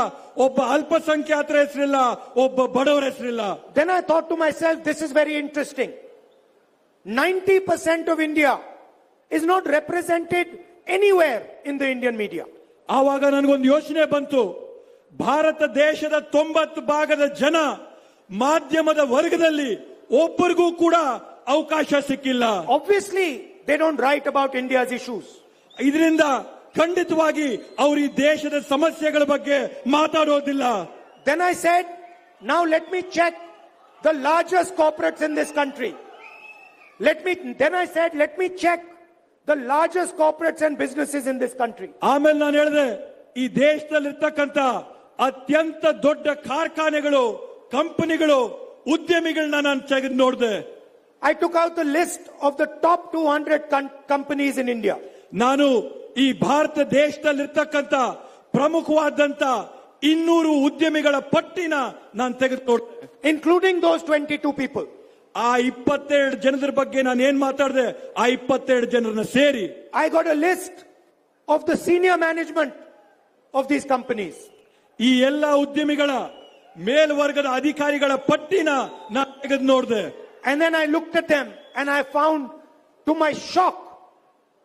ಒಬ್ಬ ಅಲ್ಪಸಂಖ್ಯಾತರ ಹೆಸರಿಲ್ಲ ಒಬ್ಬ ಬಡವರ ಹೆಸರಿಲ್ಲ then I thought to myself this is very interesting ninety percent of India is not represented anywhere in the Indian media ಆವಾಗ ನನಗೊಂದು ಯೋಚನೆ ಬಂತು ಭಾರತ ದೇಶದ ತೊಂಬತ್ತು ಭಾಗದ ಜನ ಮಾಧ್ಯಮದ ವರ್ಗದಲ್ಲಿ ಒಬ್ಬರಿಗೂ ಕೂಡ ಅವಕಾಶ ಸಿಕ್ಕಿಲ್ಲ obviously they don't write about India's issues ಇದರಿಂದ ಖಂಡಿತವಾಗಿ ಅವರು ಈ ದೇಶದ ಸಮಸ್ಯೆಗಳ ಬಗ್ಗೆ ಮಾತಾಡೋದಿಲ್ಲ then I said now let me check the largest corporates in this country let me then I said let me check the largest corporates and business in this country ಆಮೇಲೆ ನಾನು ಹೇಳಿದೆ ಈ ದೇಶದಲ್ಲಿರ್ತಕ್ಕಂಥ ಅತ್ಯಂತ ದೊಡ್ಡ ಕಾರ್ಖಾನೆಗಳು ಕಂಪನಿಗಳು ಉದ್ಯಮಿಗಳನ್ನ ನಾನು ತೆಗೆದು ನೋಡಿದೆ I took out the list of the top two hundred companies in India ನಾನು ಈ ಭಾರತ ದೇಶದಲ್ಲಿರ್ತಕ್ಕಂಥ ಪ್ರಮುಖವಾದಂತ ಇನ್ನೂರು ಉದ್ಯಮಿಗಳ ಪಟ್ಟಿನ ನಾನು ತೆಗೆದು ನೋಡಿದೆ including those twenty two people ಆ ಇಪ್ಪತ್ತೆರಡು ಜನರ ಬಗ್ಗೆ ನಾನು ಏನ್ ಮಾತಾಡಿದೆ ಆ ಇಪ್ಪತ್ತೆರಡು ಜನರನ್ನ ಸೇರಿ I got a list of the senior management of these companies ಈ ಎಲ್ಲ ಉದ್ಯಮಿಗಳ ಮೇಲ್ವರ್ಗದ ಅಧಿಕಾರಿಗಳ ಪಟ್ಟಿನ ನಾನು ತೆಗೆದು ನೋಡಿದೆ And then I looked at them and I found to my shock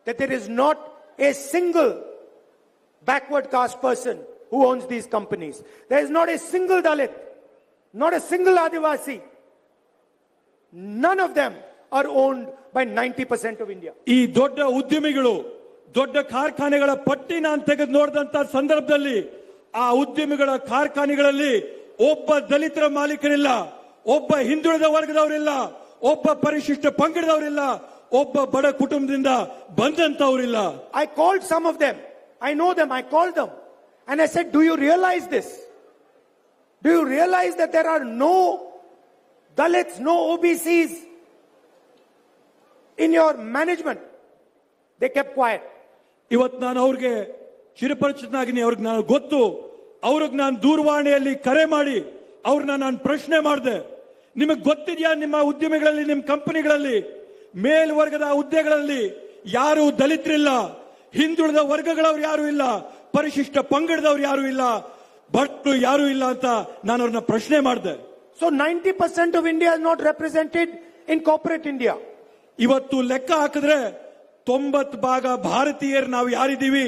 that there is not a single backward caste person who owns these companies. There is not a single Dalit, not a single Adivasi. None of them are owned by 90% of India. ಈ ದೊಡ್ಡ ಉದ್ಯಮಿಗಳು ದೊಡ್ಡ ಕಾರ್ಖಾನೆಗಳ ಪಟ್ಟಿ ನಾನು ತೆಗೆದು ನೋಡಿದಂತ ಸಂದರ್ಭದಲ್ಲಿ ಆ ಉದ್ಯಮಿಗಳ ಕಾರ್ಖಾನೆಗಳಲ್ಲಿ ಒಬ್ಬ ದಲಿತರ ಮಾಲೀಕರಿಲ್ಲ ಒಬ್ಬ ಹಿಂದುಳಿದ ವರ್ಗದವರಿಲ್ಲ ಒಬ್ಬ ಪರಿಶಿಷ್ಟ ಪಂಗಡದವರಿಲ್ಲ ಒಬ್ಬ ಬಡ ಕುಟುಂಬದಿಂದ ಬಂದಂತವರಿಲ್ಲ I call some of them I know them I call them and I said do you realise this do you realise that there are no Dalits no OBCs in your management they kept quiet ಇವತ್ತು ನಾನು ಅವ್ರಿಗೆ ಚಿರಪರಿಚಿತನಾಗಿನಿ ಅವ್ರಿಗೆ ನಾನು ಗೊತ್ತು ಅವ್ರಿಗೆ ನಾನು ದೂರವಾಣಿಯಲ್ಲಿ ಕರೆ ಮಾಡಿ ಅವ್ರನ್ನ ನಾನು ಪ್ರಶ್ನೆ ಮಾಡಿದೆ ನಿಮಗೆ ಗೊತ್ತಿದೆಯಾ ನಿಮ್ಮ ಉದ್ಯಮಿಗಳಲ್ಲಿ ನಿಮ್ಮ ಕಂಪನಿಗಳಲ್ಲಿ ಮೇಲ್ವರ್ಗದ ಹುದ್ದೆಗಳಲ್ಲಿ ಯಾರು ದಲಿತರಿಲ್ಲ ಹಿಂದುಳಿದ ವರ್ಗಗಳವ್ರು ಯಾರು ಇಲ್ಲ ಪರಿಶಿಷ್ಟ ಪಂಗಡದವ್ರು ಯಾರು ಇಲ್ಲ ಭಟ್ರು ಯಾರು ಇಲ್ಲ ಅಂತ ನಾನು ಅವ್ರನ್ನ ಪ್ರಶ್ನೆ ಮಾಡಿದೆ so ninety percent of India not represented in corporate India ಇವತ್ತು ಲೆಕ್ಕ ಹಾಕಿದ್ರೆ ತೊಂಬತ್ ಭಾಗ ಭಾರತೀಯರು ನಾವು ಯಾರಿದ್ದೀವಿ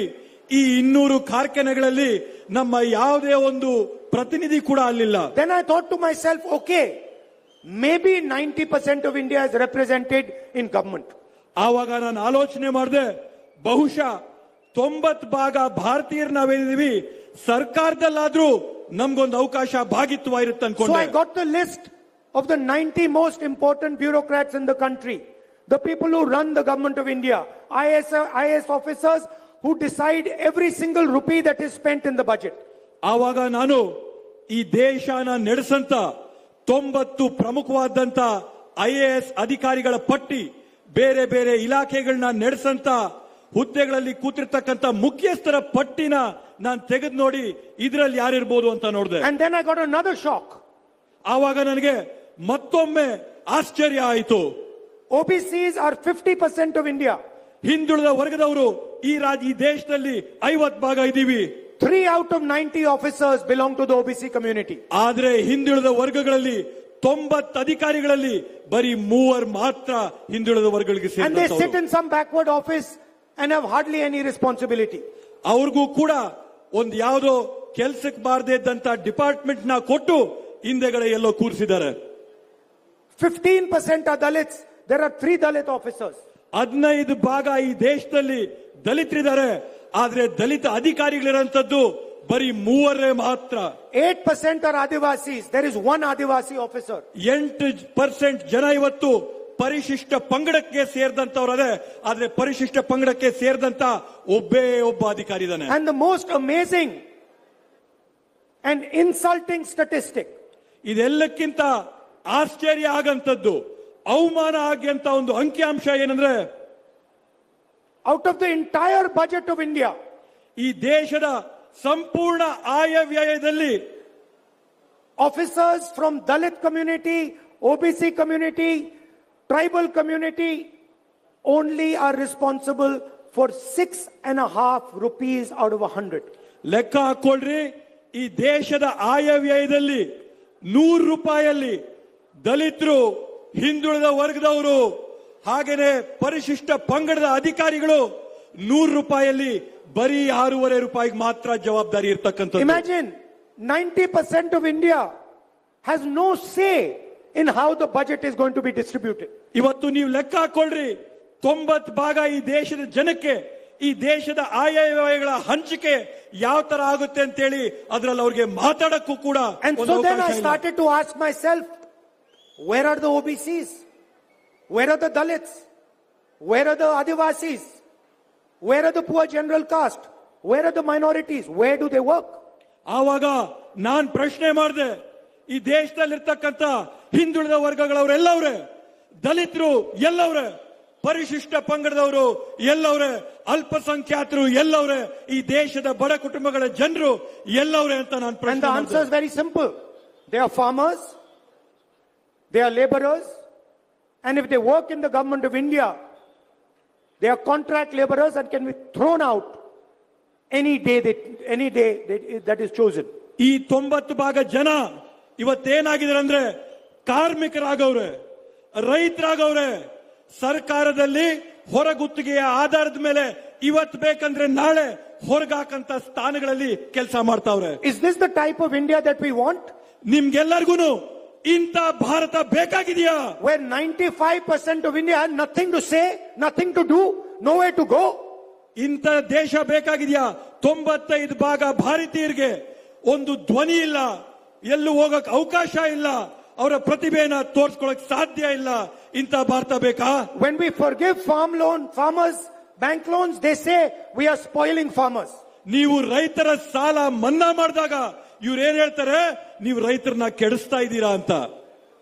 ಈ ಇನ್ನೂರು ಕಾರ್ಖಾನೆಗಳಲ್ಲಿ ನಮ್ಮ ಯಾವುದೇ ಒಂದು ಪ್ರತಿನಿಧಿ ಕೂಡ ಅಲ್ಲಿಲ್ಲ then I thought to myself okay maybe ninety percent of India is represented in government ಆವಾಗ ನಾನು ಆಲೋಚನೆ ಮಾಡಿದೆ ಬಹುಶಃ ತೊಂಬತ್ ಭಾಗ ಭಾರತೀಯರು ನಾವೇನಿದೀವಿ ಸರ್ಕಾರದಲ್ಲಾದ್ರೂ ನಮ್ಗೊಂದು ಅವಕಾಶ ಭಾಗಿತ್ವ ಇರುತ್ತೆ I got the list of the ninety most important bureaucrats in the country the people who run the government of India I S I S officers who decide every single rupee that is spent in the budget. ಆವಾಗ ನಾನು ಈ ದೇಶನ ನಡೆಸಂತ ತೊಂಬತ್ತು ಪ್ರಮುಖವಾದಂತ I A S ಅಧಿಕಾರಿಗಳ ಪಟ್ಟಿ ಬೇರೆ ಬೇರೆ ಇಲಾಖೆಗಳನ್ನ ನಡೆಸಂತ ಹುದ್ದೆಗಳಲ್ಲಿ ಕೂತಿರ್ತಕ್ಕಂತ ಮುಖ್ಯಸ್ಥರ ಪಟ್ಟಿನ ನಾನು ತೆಗೆದು ನೋಡಿ ಇದರಲ್ಲಿ ಯಾರಿರ್ಬೋದು ಅಂತ ನೋಡಿದೆ And then I got another shock ಆವಾಗ ನನಗೆ ಮತ್ತೊಮ್ಮೆ ಆಶ್ಚರ್ಯ ಆಯಿತು OBCs are 50% ಆಫ್ ಇಂಡಿಯಾ ಹಿಂದುಳಿದ ವರ್ಗದವರು ಈ ರಾಜ್ಯ ಈ ದೇಶದಲ್ಲಿ ಐವತ್ ಭಾಗ ಇದ್ದೀವಿ three out of ninety officers belong to the community ಆದ್ರೆ ಹಿಂದುಳಿದ ವರ್ಗಗಳಲ್ಲಿ ತೊಂಬತ್ ಅಧಿಕಾರಿಗಳಲ್ಲಿ ಬರೀ ಮೂವರ್ ಮಾತ್ರ ಹಿಂದುಳಿದ ವರ್ಗಗಳಿಗೆ sit in some backward office and have hardly any responsibility ಅವ್ರಿಗೂ ಕೂಡ ಒಂದ್ ಯಾವುದೋ ಕೆಲ್ಸಕ್ಕೆ ಬಾರದೇ ಇದ್ದಂತ ಡಿಪಾರ್ಟ್ಮೆಂಟ್ ನ ಕೊಟ್ಟು ಹಿಂದೆಗಡೆ ಎಲ್ಲೋ ಕೂರಿಸಿದ್ದಾರೆ fifteen percent Dalits there are three Dalit officers ಹದಿನೈದು ಭಾಗ ಈ ದೇಶದಲ್ಲಿ ದಲಿತರಿದ್ದಾರೆ ಆದ್ರೆ ದಲಿತ ಅಧಿಕಾರಿಗಳಿರೋದ್ದು ಬರೀ ಮೂವರೇ ಮಾತ್ರ eight percent are Adivasi there is one Adivasi officer ಎಂಟು ಪರ್ಸೆಂಟ್ ಜನ ಇವತ್ತು ಪರಿಶಿಷ್ಟ ಪಂಗಡಕ್ಕೆ ಸೇರಿದಂತವರದೇ ಆದ್ರೆ ಪರಿಶಿಷ್ಟ ಪಂಗಡಕ್ಕೆ ಸೇರಿದಂತ ಒಬ್ಬೇ ಒಬ್ಬ ಅಧಿಕಾರಿ ಇದಾನೆ and the most amazing and insulting statistic ಇದೆಲ್ಲಕ್ಕಿಂತ ಆಶ್ಚರ್ಯ ಆಗಂತದ್ದು ಅವಮಾನ ಆಗ್ಯಂತ ಒಂದು ಅಂಕಿಅಂಶ ಏನಂದ್ರೆ out of the entire budget of India ಈ ದೇಶದ ಸಂಪೂರ್ಣ ಆಯವ್ಯಯದಲ್ಲಿ officers from Dalit community OBC community tribal community only are responsible for six and half rupees out of hundred ಲೆಕ್ಕ ಹಾಕೊಳ್ರಿ ಈ ದೇಶದ ಆಯವ್ಯಯದಲ್ಲಿ ನೂರು ರೂಪಾಯಲ್ಲಿ ದಲಿತರು ಹಿಂದುಳಿದ ವರ್ಗದವರು ಹಾಗೇನೆ ಪರಿಶಿಷ್ಟ ಪಂಗಡದ ಅಧಿಕಾರಿಗಳು ನೂರು ರೂಪಾಯಿಯಲ್ಲಿ ಬರೀ ಆರೂವರೆ ರೂಪಾಯಿಗೆ ಮಾತ್ರ ಜವಾಬ್ದಾರಿ ಇರ್ತಕ್ಕಂಥ imagine ninety percent of India has no say in how the budget is going to be distributed ಇವತ್ತು ನೀವು ಲೆಕ್ಕ ಹಾಕೊಳ್ರಿ ತೊಂಬತ್ ಭಾಗ ಈ ದೇಶದ ಜನಕ್ಕೆ ಈ ದೇಶದ ಆಯವ್ಯಯಗಳ ಹಂಚಿಕೆ ಯಾವ ತರ ಆಗುತ್ತೆ ಅಂತೇಳಿ ಅದರಲ್ಲಿ ಅವ್ರಿಗೆ ಮಾತಾಡಕ್ಕೂ ಕೂಡ started to ask myself Where are the OBCs? Where are the Dalits? Where are the Adivasis? Where are the poor general caste? Where are the minorities? Where do they work? ಆವಾಗ ನಾನ್ ಪ್ರಶ್ನೆ ಮಾಡಿದೆ ಈ ದೇಶದಲ್ಲಿರ್ತಕ್ಕಂಥ ಹಿಂದುಳಿದ ವರ್ಗಗಳವ್ರು ಎಲ್ಲವ್ರೆ ದಲಿತರು ಎಲ್ಲವ್ರೆ ಪರಿಶಿಷ್ಟ ಪಂಗಡದವರು ಎಲ್ಲವ್ರೆ ಅಲ್ಪಸಂಖ್ಯಾತರು ಎಲ್ಲವ್ರೆ ಈ ದೇಶದ ಬಡ ಕುಟುಂಬಗಳ ಜನರು ಎಲ್ಲವ್ರೆ ಅಂತ ನಾನು ಪ್ರಶ್ನೆ very simple they are farmers They are laborers, and if they work in the government of India, they are contract laborers and can be thrown out any day, any day that is chosen. ಈ ತೊಂಬತ್ತು ಭಾಗ ಜನ ಇವತ್ತೇನಾಗಿದ್ದಾರೆ ಅಂದ್ರೆ ಕಾರ್ಮಿಕರಾಗವ್ರೆ ರೈತರಾಗವ್ರೆ ಸರ್ಕಾರದಲ್ಲಿ ಹೊರಗುತ್ತಿಗೆಯ ಆಧಾರದ ಮೇಲೆ ಇವತ್ತು ಬೇಕಂದ್ರೆ ನಾಳೆ ಹೊರಗಾಕಂತ ಸ್ಥಾನಗಳಲ್ಲಿ ಕೆಲಸ ಮಾಡ್ತಾವ್ರೆ is this the type of India that we want ನಿಮ್ಗೆಲ್ಲರಿಗೂ ಇಂಥ ಭಾರತ ಬೇಕಾಗಿದೆಯಾ when ninety five percent of India nothing to say nothing to do no way to go ಇಂಥ ದೇಶ ಬೇಕಾಗಿದೆಯಾ ತೊಂಬತ್ತೈದು ಭಾಗ ಭಾರತೀಯರಿಗೆ ಒಂದು ಧ್ವನಿ ಇಲ್ಲ ಎಲ್ಲೂ ಹೋಗಕ್ ಅವಕಾಶ ಇಲ್ಲ ಅವರ ಪ್ರತಿಭೆಯನ್ನ ತೋರಿಸ್ಕೊಳಕ್ ಸಾಧ್ಯ ಇಲ್ಲ ಇಂಥ ಭಾರತ ಬೇಕಾ when we forgive farm loan farmers bank loans they say we are spoiling farmers ನೀವು ರೈತರ ಸಾಲ ಮನ್ನಾ ಮಾಡಿದಾಗ ಇವ್ರೇನ್ ಹೇಳ್ತಾರೆ ನೀವು ರೈತರನ್ನ ಕೆಡಿಸ್ತಾ ಇದ್ದೀರಾ ಅಂತ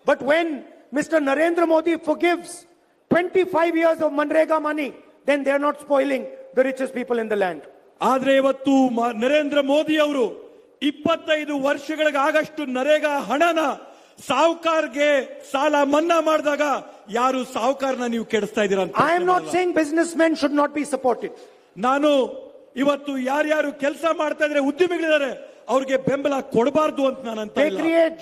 but when mister Narendra Modi forgives twenty five years of ಮನ್ರೇಗಾ money then they are not spoiling the riches people in the land ಆದ್ರೆ ಇವತ್ತು ನರೇಂದ್ರ ಮೋದಿ ಅವರು ಇಪ್ಪತ್ತೈದು ವರ್ಷಗಳಿಗಾಗಷ್ಟು ನರೇಗಾ ಹಣನ ಸಾವುಕಾರ್ಗೆ ಸಾಲ ಮನ್ನಾ ಮಾಡಿದಾಗ ಯಾರು ಸಾವುಕಾರನ ನೀವು ಕೆಡಿಸ್ತಾ ಇದ್ದೀರಾ ಅಂತ I am not saying businessmen should not be supported ನಾನು ಇವತ್ತು ಯಾರ್ಯಾರು ಕೆಲಸ ಮಾಡ್ತಾ ಇದ್ರೆ ಉದ್ಯಮಿಗಳಿದ್ದಾರೆ ಅವರಿಗೆ ಬೆಂಬಲ ಕೊಡಬಾರದು ಅಂತ ನಾನು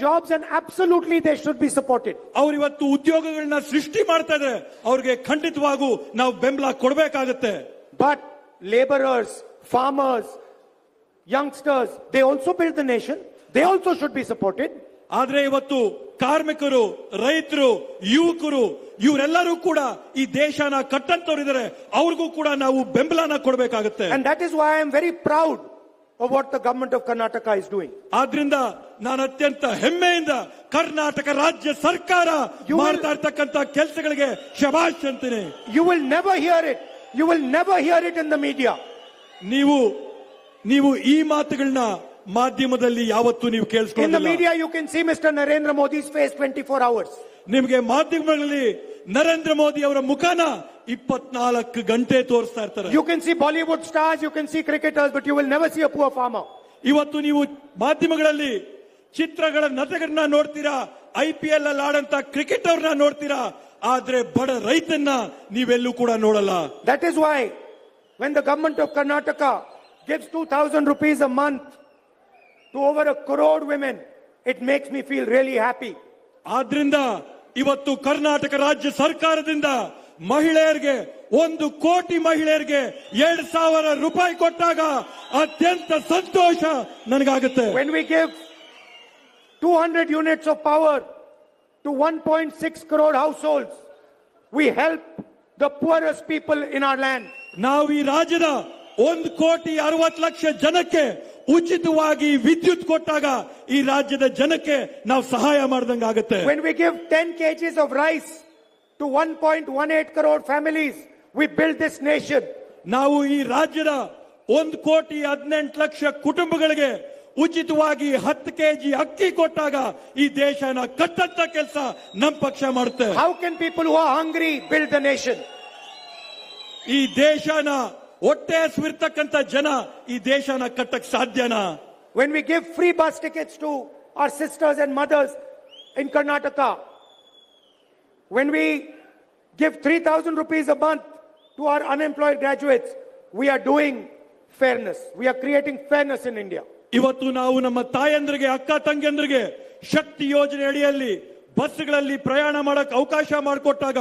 jobs and absolutely they should be ಅಂತ ಸಪೋರ್ಟೆಡ್ ಅವ್ರ ಇವತ್ತು ಉದ್ಯೋಗಗಳನ್ನ ಸೃಷ್ಟಿ ಮಾಡ್ತಾ ಇದ್ರೆ ಅವ್ರಿಗೆ ಖಂಡಿತವಾಗೂ ನಾವು ಬೆಂಬಲ ಕೊಡಬೇಕಾಗತ್ತೆ but labourers farmers youngsters they also build the nation they also should be supported ಆದ್ರೆ ಇವತ್ತು ಕಾರ್ಮಿಕರು ರೈತರು ಯುವಕರು ಇವರೆಲ್ಲರೂ ಕೂಡ ಈ ದೇಶನ ಕಟ್ಟಂತವರಿದ್ದಾರೆ ಅವ್ರಿಗೂ ಕೂಡ ನಾವು ಬೆಂಬಲನ ಕೊಡಬೇಕಾಗುತ್ತೆ and that is I am very proud of what the government of Karnataka is doing. Adrinda, ನಾನು ಅತ್ಯಂತ ಹೆಮ್ಮೆಯಿಂದ ಕರ್ನಾಟಕ ರಾಜ್ಯ ಸರ್ಕಾರ You will- Shabash ಇರ್ತಕ್ಕಂತ You will never hear it. You will never hear it in the media. ನೀವು ನೀವು ಈ ಮಾತುಗಳನ್ನ In the media, you can see Mr. Narendra Modi's face 24 hours. Narendra Modi ಅವರ ಮುಖನ ಇಪ್ಪತ್ನಾಲ್ಕು ಗಂಟೆ ತೋರಿಸ್ತಾ ಇರ್ತಾರೆ You can see Bollywood stars, you can see cricketers, but you will never see a poor farmer. ಇವತ್ತು ನೀವು ಮಾಧ್ಯಮಗಳಲ್ಲಿ ಚಿತ್ರಗಳ ನಟಗಳನ್ನ ನೋಡ್ತೀರಾ ಐ ಅಲ್ಲಿ ಆಡಂತ ಕ್ರಿಕೆಟ್ ಅವ್ರನ್ನ ನೋಡ್ತೀರಾ ಬಡ ಕೂಡ ನೋಡಲ್ಲ That is why when the government of Karnataka gives 2000 rupees a month to over a crore women, it makes me feel really happy. ಆದ್ರಿಂದ ಇವತ್ತು ಕರ್ನಾಟಕ ರಾಜ್ಯ ಸರ್ಕಾರದಿಂದ ಮಹಿಳೆಯರಿಗೆ ಒಂದು ಕೋಟಿ ಮಹಿಳೆಯರಿಗೆ ಎರಡ್ ಸಾವಿರ ರೂಪಾಯಿ ಕೊಟ್ಟಾಗ ಅತ್ಯಂತ ಸಂತೋಷ ನನಗಾಗುತ್ತೆ when we give two hundred units of power to one point six crore households we help the poorest people in our land ನಾವು ಈ ರಾಜ್ಯದ ಒಂದು ಕೋಟಿ ಅರವತ್ತು ಲಕ್ಷ ಜನಕ್ಕೆ ಉಚಿತವಾಗಿ ವಿದ್ಯುತ್ ಕೊಟ್ಟಾಗ ಈ ರಾಜ್ಯದ ಜನಕ್ಕೆ ನಾವು ಸಹಾಯ ಮಾಡಿದಂಗೆ ಆಗುತ್ತೆ when we give ten KGs of rice to one point one eight crore families we build this nation ನಾವು ಈ ರಾಜ್ಯದ ಒಂದು ಕೋಟಿ ಹದಿನೆಂಟು ಲಕ್ಷ ಕುಟುಂಬಗಳಿಗೆ ಉಚಿತವಾಗಿ ಹತ್ತು ಕೆ ಜಿ ಅಕ್ಕಿ ಕೊಟ್ಟಾಗ ಈ ದೇಶನ ಕಟ್ಟಂತ ಕೆಲಸ ನಮ್ಮ ಪಕ್ಷ ಮಾಡುತ್ತೆ how can people who are hungry build the nation ಈ ದೇಶನ ಹೊಟ್ಟೆ ಹಸಿರ್ತಕ್ಕಂಥ ಜನ ಈ ದೇಶನ ಕಟ್ಟಕ್ ಸಾಧ್ಯನಾ When we give free bus tickets to our sisters and mothers in Karnataka, when we give 3,000 rupees a month to our unemployed graduates, we are doing fairness. We are creating fairness in India. ಇವತ್ತು ನಾವು ನಮ್ಮ ತಾಯಂದ್ರಿಗೆ ಅಕ್ಕ ತಂಗಿಯಂದ್ರಿಗೆ ಶಕ್ತಿ ಯೋಜನೆ ಅಡಿಯಲ್ಲಿ ಬಸ್ಗಳಲ್ಲಿ ಪ್ರಯಾಣ ಮಾಡಕ್ ಅವಕಾಶ ಮಾಡಿಕೊಟ್ಟಾಗ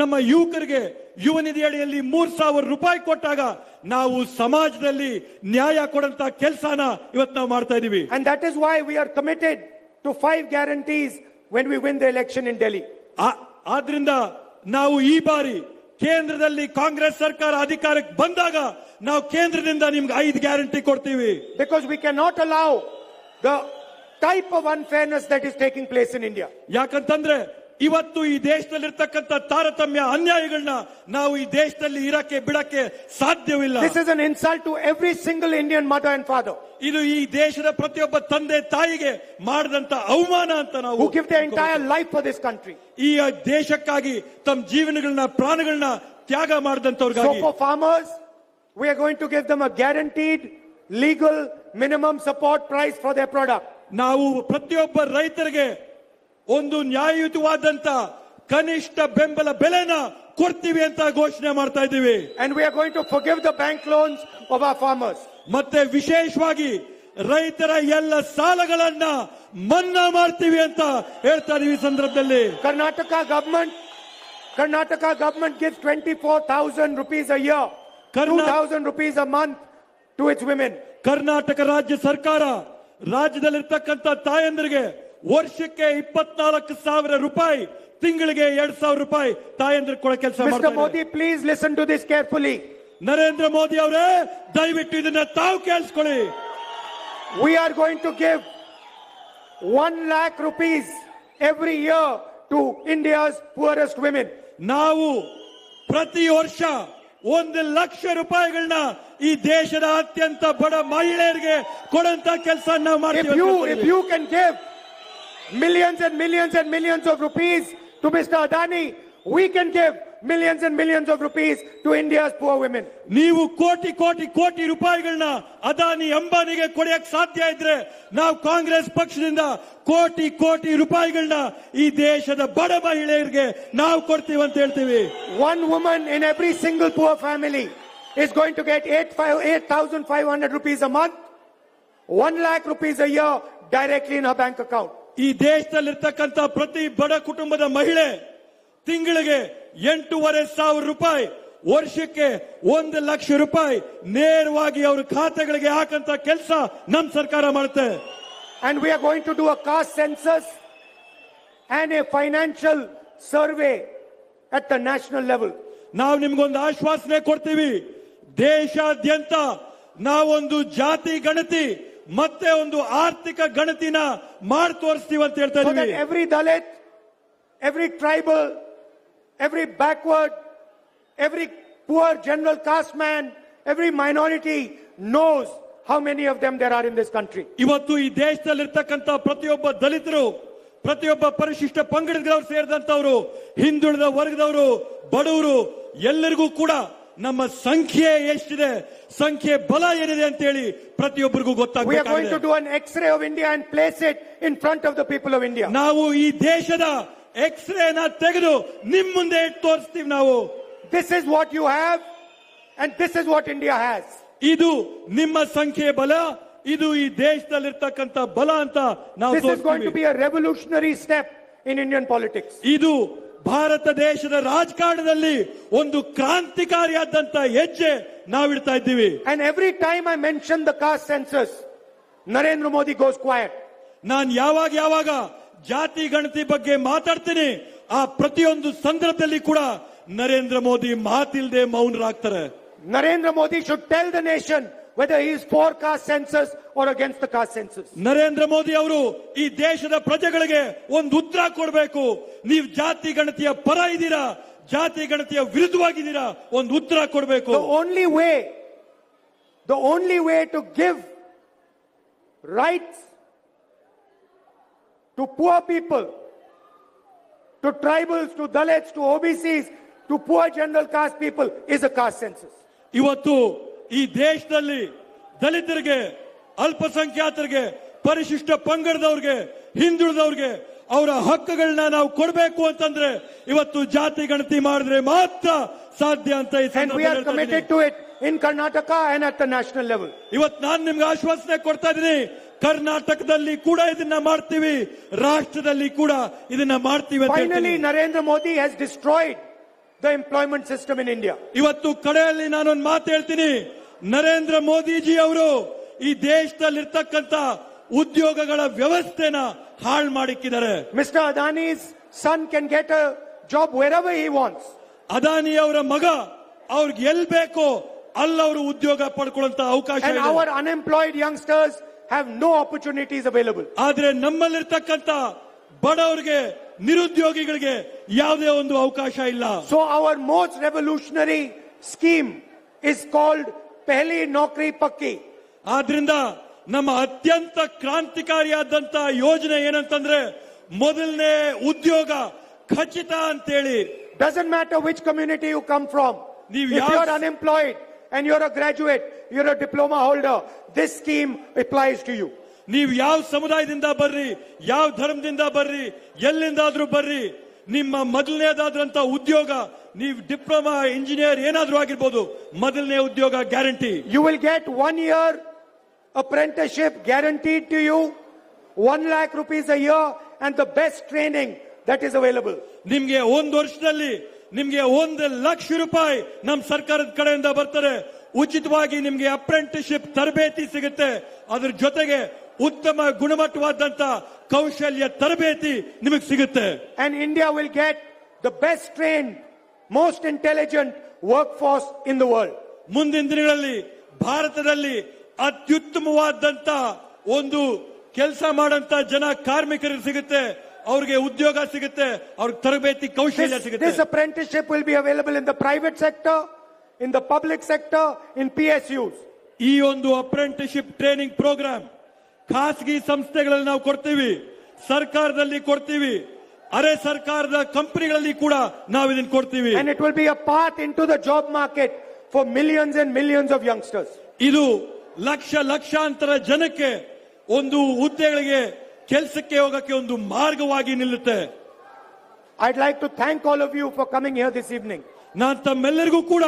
ನಮ್ಮ ಯುವಕರಿಗೆ ಯುವ ನಿಧಿ ಅಡಿಯಲ್ಲಿ ಮೂರ್ ಸಾವಿರ ರೂಪಾಯಿ ಕೊಟ್ಟಾಗ ನಾವು ಸಮಾಜದಲ್ಲಿ ನ್ಯಾಯ ಕೊಡಂತ ಕೆಲಸನ ಇವತ್ತು ನಾವು ಮಾಡ್ತಾ ಇದೀವಿ that is why we are committed to five guarantees when we win the election in Delhi ಆದ್ರಿಂದ ನಾವು ಈ ಬಾರಿ ಕೇಂದ್ರದಲ್ಲಿ ಕಾಂಗ್ರೆಸ್ ಸರ್ಕಾರ ಅಧಿಕಾರಕ್ಕೆ ಬಂದಾಗ ನಾವು ಕೇಂದ್ರದಿಂದ ನಿಮ್ಗೆ ಐದು ಗ್ಯಾರಂಟಿ ಕೊಡ್ತೀವಿ because we can not allow the type of unfairness that is taking place in India ಯಾಕಂತಂದ್ರೆ ಇವತ್ತು ಈ ದೇಶದಲ್ಲಿರ್ತಕ್ಕಂಥ ತಾರತಮ್ಯ ಅನ್ಯಾಯಗಳನ್ನ ನಾವು ಈ ದೇಶದಲ್ಲಿ ಇರಕ್ಕೆ ಬಿಡಕ್ಕೆ ಸಾಧ್ಯವಿಲ್ಲ this is an insult to every single Indian mother and father ಇದು ಈ ದೇಶದ ಪ್ರತಿಯೊಬ್ಬ ತಂದೆ ತಾಯಿಗೆ ಮಾಡಿದಂತ ಅವಮಾನ ಅಂತ ನಾವು who give their entire life for this ಈ ದೇಶಕ್ಕಾಗಿ ತಮ್ಮ ಜೀವನಗಳನ್ನ ಪ್ರಾಣಗಳನ್ನ ತ್ಯಾಗ So farmers farmers, we are going to give them a guaranteed legal minimum support price for their product. ನಾವು ಪ್ರತಿಯೊಬ್ಬ ರೈತರಿಗೆ ಒಂದು ನ್ಯಾಯಯುತವಾದಂತ ಕನಿಷ್ಠ ಬೆಂಬಲ ಬೆಲೆನ ಕೊಡ್ತೀವಿ ಅಂತ ಘೋಷಣೆ ಮಾಡ್ತಾ ಇದ್ದೀವಿ and we are going to forgive the bank loans of ಆ ಫಾರ್ಮರ್ಸ್ ಮತ್ತೆ ವಿಶೇಷವಾಗಿ ರೈತರ ಎಲ್ಲ ಸಾಲಗಳನ್ನ ಮನ್ನಾ ಮಾಡ್ತೀವಿ ಅಂತ ಹೇಳ್ತಾ ಇದೀವಿ ಈ ಸಂದರ್ಭದಲ್ಲಿ Karnataka government Karnataka government gives twenty four thousand rupees ಅಯ್ಯ thousand rupees a month to its women Karnataka ರಾಜ್ಯ ಸರ್ಕಾರ ರಾಜ್ಯದಲ್ಲಿರ್ತಕ್ಕಂಥ ತಾಯಂದ್ರಿಗೆ ವರ್ಷಕ್ಕೆ ಇಪ್ಪತ್ನಾಲ್ಕು ಸಾವಿರ ರೂಪಾಯಿ ತಿಂಗಳಿಗೆ ಎರಡ್ ಸಾವಿರ ರೂಪಾಯಿ ತಾಯಂದ್ರಿಗೆ ಕೊಡೋ ಕೆಲಸ Mr. Please listen to this this Narendra Modi ಅವರೇ ದಯವಿಟ್ಟು ಇದನ್ನ ತಾವು ಕೇಳಿಸ್ಕೊಳ್ಳಿ We are going to give one lakh rupees every year to India's poorest women. ನಾವು ಪ್ರತಿ ವರ್ಷ ಒಂದು ಲಕ್ಷ ರೂಪಾಯಿಗಳನ್ನ ಈ ದೇಶದ ಅತ್ಯಂತ ಬಡ ಮಹಿಳೆಯರಿಗೆ ಕೊಡಂತ ಕೆಲಸ ನಾವು If ಮಾಡ್ತೀವಿ you, if you millions and millions and millions of rupees to Mr. Adani, we can give millions and millions of rupees to India's poor women. ನೀವು ಕೋಟಿ ಕೋಟಿ ಕೋಟಿ ರೂಪಾಯಿಗಳನ್ನ ಅದಾನಿ ಅಂಬಾನಿಗೆ ಕೊಡಕ್ ಸಾಧ್ಯ ಇದ್ರೆ ನಾವು ಕಾಂಗ್ರೆಸ್ ಪಕ್ಷದಿಂದ ಕೋಟಿ ಕೋಟಿ ರೂಪಾಯಿಗಳನ್ನ ಈ ದೇಶದ ಬಡ ಮಹಿಳೆಯರಿಗೆ ನಾವು ಕೊಡ್ತೀವಿ ಅಂತ ಹೇಳ್ತೀವಿ One woman in every single poor family is going to get 8,500 rupees a month, 1 lakh rupees a year directly in her bank account. ಈ ದೇಶದಲ್ಲಿರ್ತಕ್ಕಂಥ ಪ್ರತಿ ಬಡ ಕುಟುಂಬದ ಮಹಿಳೆ ತಿಂಗಳಿಗೆ ಎಂಟೂವರೆ ಸಾವಿರ ರೂಪಾಯಿ ವರ್ಷಕ್ಕೆ ಒಂದು ಲಕ್ಷ ರೂಪಾಯಿ ನೇರವಾಗಿ ಅವರ ಖಾತೆಗಳಿಗೆ ಹಾಕಂತ ಕೆಲಸ ನಮ್ಮ ಸರ್ಕಾರ ಮಾಡುತ್ತೆ and we going to to a caste census census a financial financial survey at national national level ನಾವು ನಿಮ್ಗೊಂದು ಆಶ್ವಾಸನೆ ಕೊಡ್ತೀವಿ ದೇಶಾದ್ಯಂತ ನಾವೊಂದು ಜಾತಿ ಗಣತಿ ಮತ್ತೆ ಒಂದು ಆರ್ಥಿಕ ಗಣತಿನ ಮಾಡಿ ತೋರಿಸ್ತೀವಿ ಅಂತ ಹೇಳ್ತಾ ಇದ್ದೀವಿ every Dalit every tribal every backward every poor general caste man every minority knows how many of them there are in this country ಇವತ್ತು ಈ ದೇಶದಲ್ಲಿ ಇರ್ತಕ್ಕಂತ ಪ್ರತಿಯೊಬ್ಬ ದಲಿತರು ಪ್ರತಿಯೊಬ್ಬ ಪರಿಶಿಷ್ಟ ಪಂಗಡದವರು ಸೇರಿದಂತವರು ಹಿಂದುಳಿದ ವರ್ಗದವರು ಬಡವರು ಎಲ್ಲರಿಗೂ ಕೂಡ ನಮ್ಮ ಸಂಖ್ಯೆ ಎಷ್ಟಿದೆ ಸಂಖ್ಯೆ ಬಲ ಏನಿದೆ ಅಂತ ಹೇಳಿ ಪ್ರತಿಯೊಬ್ಬರಿಗೂ ಗೊತ್ತಾಗುತ್ತೆ X-ray of India and place it in front of the people of India ನಾವು ಈ ದೇಶದ ಎಕ್ಸ್ರೇನ ತೆಗೆದು ನಿಮ್ ಮುಂದೆ ತೋರಿಸ್ತೀವಿ ನಾವು this is what you have and this is what India has ಇದು ನಿಮ್ಮ ಸಂಖ್ಯೆ ಬಲ ಇದು ಈ ದೇಶದಲ್ಲಿರ್ತಕ್ಕಂಥ ಬಲ ಅಂತ ನಾವು revolutionary step in Indian politics ಇದು ಭಾರತ ದೇಶದ ರಾಜಕಾರಣದಲ್ಲಿ ಒಂದು ಕ್ರಾಂತಿಕಾರಿಯಾದಂತ ಹೆಜ್ಜೆ ನಾವಿಡ್ತಾ ಇದ್ದೀವಿ and every time I mention the caste census Narendra Modi goes quiet ನಾನು ಯಾವಾಗ ಯಾವಾಗ ಜಾತಿ ಗಣತಿ ಬಗ್ಗೆ ಮಾತಾಡ್ತೀನಿ ಆ ಪ್ರತಿಯೊಂದು ಸಂದರ್ಭದಲ್ಲಿ ಕೂಡ ನರೇಂದ್ರ ಮೋದಿ ಮಾತಿಲ್ದೆ ಮೌನರಾಗ್ತಾರೆ Narendra Modi should tell the nation whether he is for caste census or against the caste census. Narendra Modi ಅವರು ಈ ದೇಶದ ಪ್ರಜೆಗಳಿಗೆ ಒಂದು ಉತ್ತರ ಕೊಡಬೇಕು ನೀವು ಜಾತಿ ಗಣತಿಯ ಪರ ಇದ್ದೀರಾ ಜಾತಿ ಗಣತಿಯ ವಿರುದ್ಧವಾಗಿದ್ದೀರಾ ಒಂದು ಉತ್ತರ ಕೊಡಬೇಕು The only way, the only way to give rights to poor people, to tribals, to Dalits, to OBCs, to poor general caste people is a caste census. ಇವತ್ತು ಈ ದೇಶದಲ್ಲಿ ದಲಿತರಿಗೆ ಅಲ್ಪಸಂಖ್ಯಾತರಿಗೆ ಪರಿಶಿಷ್ಟ ಪಂಗಡದವ್ರಿಗೆ ಹಿಂದುಳಿದವ್ರಿಗೆ ಅವರ ಹಕ್ಕುಗಳನ್ನ ನಾವು ಕೊಡಬೇಕು ಅಂತಂದ್ರೆ ಇವತ್ತು ಜಾತಿ ಗಣತಿ ಮಾಡಿದ್ರೆ ಮಾತ್ರ ಸಾಧ್ಯ ಅಂತ ಇನ್ ಕರ್ನಾಟಕ ನ್ಯಾಷನಲ್ ಲೆವೆಲ್ ಇವತ್ತು ನಾನು ನಿಮ್ಗೆ ಆಶ್ವಾಸನೆ ಕೊಡ್ತಾ ಇದ್ದೀನಿ ಕರ್ನಾಟಕದಲ್ಲಿ ಕೂಡ ಇದನ್ನ ಮಾಡ್ತೀವಿ ರಾಷ್ಟ್ರದಲ್ಲಿ ಕೂಡ ಇದನ್ನ ಮಾಡ್ತೀವಿ finally Narendra Modi has destroyed the employment system in India ಇವತ್ತು ಕಡೆಯಲ್ಲಿ ನಾನೊಂದು ಮಾತು ಹೇಳ್ತೀನಿ ನರೇಂದ್ರ ಮೋದಿಜಿ ಅವರು ಈ ದೇಶದಲ್ಲಿರ್ತಕ್ಕಂತ ಉದ್ಯೋಗಗಳ ವ್ಯವಸ್ಥೆನ ಹಾಳು ಮಾಡಿಕ್ಕಿದ್ದಾರೆ mister Adani son can get a job wherever he wants Adani ಅವರ ಮಗ ಅವ್ರಿಗೆ ಎಲ್ ಬೇಕೋ ಅಲ್ಲಿ ಅವರು ಉದ್ಯೋಗ ಪಡ್ಕೊಳ್ಳುವಂತ ಅವಕಾಶ our unemployed youngsters have no opportunities available ಆದ್ರೆ ನಮ್ಮಲ್ಲಿರ್ತಕ್ಕಂತ ಬಡವರಿಗೆ ನಿರುದ್ಯೋಗಿಗಳಿಗೆ ಯಾವುದೇ ಒಂದು ಅವಕಾಶ ಇಲ್ಲ so our most revolutionary scheme is called Pehli Naukri Pakki ಆದ್ರಿಂದ ನಮ್ಮ ಅತ್ಯಂತ ಆದಂತ ಯೋಜನೆ ಏನಂತಂದ್ರೆ ಮೊದಲನೇ ಉದ್ಯೋಗ ಖಚಿತ ಅಂತೇಳಿ doesn't matter which community you come from ನೀವು are unemployed and you are a graduate or a diploma holder this scheme applies to you ನೀವು ಯಾವ ಸಮುದಾಯದಿಂದ ಬರ್ರಿ ಯಾವ ಧರ್ಮದಿಂದ ಬರ್ರಿ ಎಲ್ಲಿಂದಾದ್ರೂ ಬರ್ರಿ ನಿಮ್ಮ ಮೊದಲನೇದಾದ್ರಂತ ಉದ್ಯೋಗ ನೀವು ಡಿಪ್ಲೊಮಾ ಇಂಜಿನಿಯರ್ ಏನಾದರೂ ಆಗಿರ್ಬೋದು ಮೊದಲನೇ ಉದ್ಯೋಗ guarantee you will get one year apprenticeship guarantee to you one lakh rupees a year, and the best training that is ನಿಮ್ಗೆ ಒಂದು ವರ್ಷದಲ್ಲಿ ನಿಮ್ಗೆ ಒಂದು ಲಕ್ಷ ರೂಪಾಯಿ ನಮ್ಮ ಸರ್ಕಾರದ ಕಡೆಯಿಂದ ಬರ್ತಾರೆ ಉಚಿತವಾಗಿ ನಿಮ್ಗೆ ಅಪ್ರೆಂಟಿಸ್ಶಿಪ್ ತರಬೇತಿ ಸಿಗುತ್ತೆ ಅದ್ರ ಜೊತೆಗೆ ಉತ್ತಮ ಗುಣಮಟ್ಟವಾದಂತ ಕೌಶಲ್ಯ ತರಬೇತಿ ನಿಮಗೆ ಸಿಗುತ್ತೆ and India will get the best train most intelligent workforce in the world ಮುಂದಿನ ದಿನಗಳಲ್ಲಿ ಭಾರತದಲ್ಲಿ ಅತ್ಯುತ್ತಮವಾದಂತ ಒಂದು ಕೆಲಸ ಮಾಡಂತ ಜನ ಕಾರ್ಮಿಕರಿಗೆ ಸಿಗುತ್ತೆ ಅವ್ರಿಗೆ ಉದ್ಯೋಗ ಸಿಗುತ್ತೆ ಅವ್ರಿಗೆ ತರಬೇತಿ ಕೌಶಲ್ಯ ಸಿಗುತ್ತೆ apprenticeship will be available in the private sector in the public sector in P S U ಈ ಒಂದು ಅಪ್ರೆಂಟಿಸ್ಶಿಪ್ ಟ್ರೈನಿಂಗ್ ಪ್ರೋಗ್ರಾಮ್ ಖಾಸಗಿ ಸಂಸ್ಥೆಗಳಲ್ಲಿ ನಾವು ಕೊಡ್ತೀವಿ ಸರ್ಕಾರದಲ್ಲಿ ಕೊಡ್ತೀವಿ ಅರೆ ಸರ್ಕಾರದ ಕಂಪನಿಗಳಲ್ಲಿ ಕೂಡ ನಾವು ಇದನ್ನು ಕೊಡ್ತೀವಿ and it will be a path into the job market for millions and millions of youngsters. ಇದು ಲಕ್ಷ ಲಕ್ಷಾಂತರ ಜನಕ್ಕೆ ಒಂದು ಹುದ್ದೆಗಳಿಗೆ ಕೆಲಸಕ್ಕೆ ಹೋಗಕ್ಕೆ ಒಂದು ಮಾರ್ಗವಾಗಿ ನಿಲ್ಲುತ್ತೆ I'd like to thank all of you for coming here this evening ನಾನು ತಮ್ಮೆಲ್ಲರಿಗೂ ಕೂಡ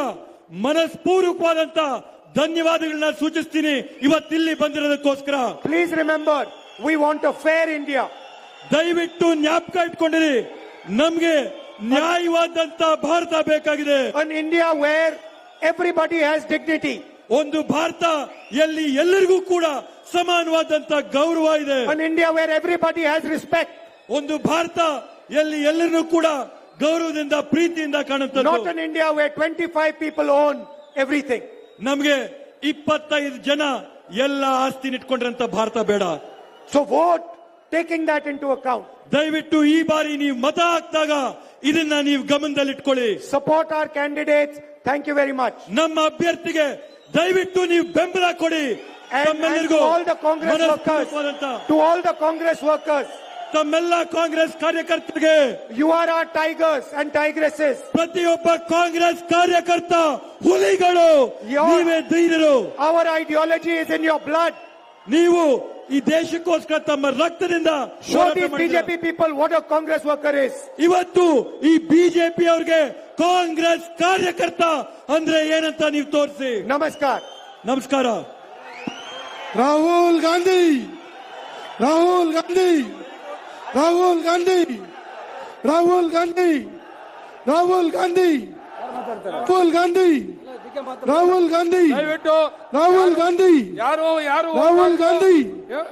ಮನಸ್ಪೂರ್ವಕವಾದಂತಹ ಧನ್ಯವಾದಗಳನ್ನ ಸೂಚಿಸ್ತೀನಿ ಇವತ್ತಿಲ್ಲಿ ಬಂದಿರೋದಕ್ಕೋಸ್ಕರ please remember we want a fair India ದಯವಿಟ್ಟು ಜ್ಞಾಪಕ ಇಟ್ಕೊಂಡಿರಿ ನಮ್ಗೆ ನ್ಯಾಯವಾದಂತ ಭಾರತ ಬೇಕಾಗಿದೆ an India where everybody has dignity ಒಂದು ಭಾರತ ಎಲ್ಲಿ ಎಲ್ಲರಿಗೂ ಕೂಡ ಸಮಾನವಾದಂತ ಗೌರವ ಇದೆ an India where everybody has respect ಒಂದು ಭಾರತ ಎಲ್ಲಿ ಎಲ್ಲರನ್ನೂ ಕೂಡ ಗೌರವದಿಂದ ಪ್ರೀತಿಯಿಂದ ಕಾಣುತ್ತೆ not an India where twenty five people own everything ನಮಗೆ ಇಪ್ಪತ್ತೈದು ಜನ ಎಲ್ಲ ಆಸ್ತಿ ಇಟ್ಕೊಂಡ್ರಂತ ಭಾರತ ಬೇಡ so vote taking that into account ದಯವಿಟ್ಟು ಈ ಬಾರಿ ನೀವು ಮತ ಹಾಕಿದಾಗ ಇದನ್ನ ನೀವು ಗಮನದಲ್ಲಿ ಇಟ್ಕೊಳ್ಳಿ support our candidate thank you very much ನಮ್ಮ ಅಭ್ಯರ್ಥಿಗೆ ದಯವಿಟ್ಟು ನೀವು ಬೆಂಬಲ ಕೊಡಿ to all the Congress workers, to all the Congress workers, ತಮ್ಮೆಲ್ಲ ಕಾಂಗ್ರೆಸ್ ಕಾರ್ಯಕರ್ತರಿಗೆ you are are tigers and tigresses ಪ್ರತಿಯೊಬ್ಬ ಕಾಂಗ್ರೆಸ್ ಕಾರ್ಯಕರ್ತ ಹುಲಿಗಳು ನೀವೇ ಧೈರ್ಯರು our ideology is in your blood ನೀವು ಈ ದೇಶಕ್ಕೋಸ್ಕರ ತಮ್ಮ ರಕ್ತದಿಂದ BJP people what of Congress worker is ಇವತ್ತು ಈ ಬಿಜೆಪಿ ಅವ್ರಿಗೆ ಕಾಂಗ್ರೆಸ್ ಕಾರ್ಯಕರ್ತ ಅಂದ್ರೆ ಏನಂತ ನೀವು ತೋರಿಸಿ ನಮಸ್ಕಾರ ನಮಸ್ಕಾರ ರಾಹುಲ್ ಗಾಂಧಿ ರಾಹುಲ್ ಗಾಂಧಿ ರಾಹುಲ್ ಗಾಂಧಿ ರಾಹುಲ್ ಗಾಂಧಿ ರಾಹುಲ್ ಗಾಂಧಿ
ರಾಹುಲ್ ಗಾಂಧಿ ರಾಹುಲ್ ಗಾಂಧಿ
ರಾಹುಲ್ ಗಾಂಧಿ ಯಾರು ಯಾರು ರಾಹುಲ್ ಗಾಂಧಿ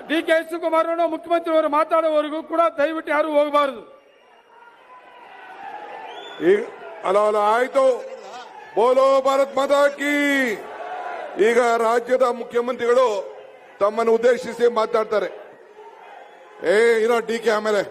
ಡಿ ಕೆ ಶಿವಕುಮಾರ್ ಅವರು ಮುಖ್ಯಮಂತ್ರಿ ಅವರು ಮಾತಾಡುವವರೆಗೂ ಕೂಡ ದಯವಿಟ್ಟು ಯಾರು ಹೋಗಬಾರದು
ಈಗ ಅಲ್ಲ ಆಯ್ತು
ಬೋಲೋ ಭಾರತ್ ಮಾತಾ ಈಗ ರಾಜ್ಯದ ಮುಖ್ಯಮಂತ್ರಿಗಳು ತಮ್ಮನ್ನು ಉದ್ದೇಶಿಸಿ ಮಾತಾಡ್ತಾರೆ ಏ ಇರೋ ಡಿ ಕೆ ಆಮೇಲೆ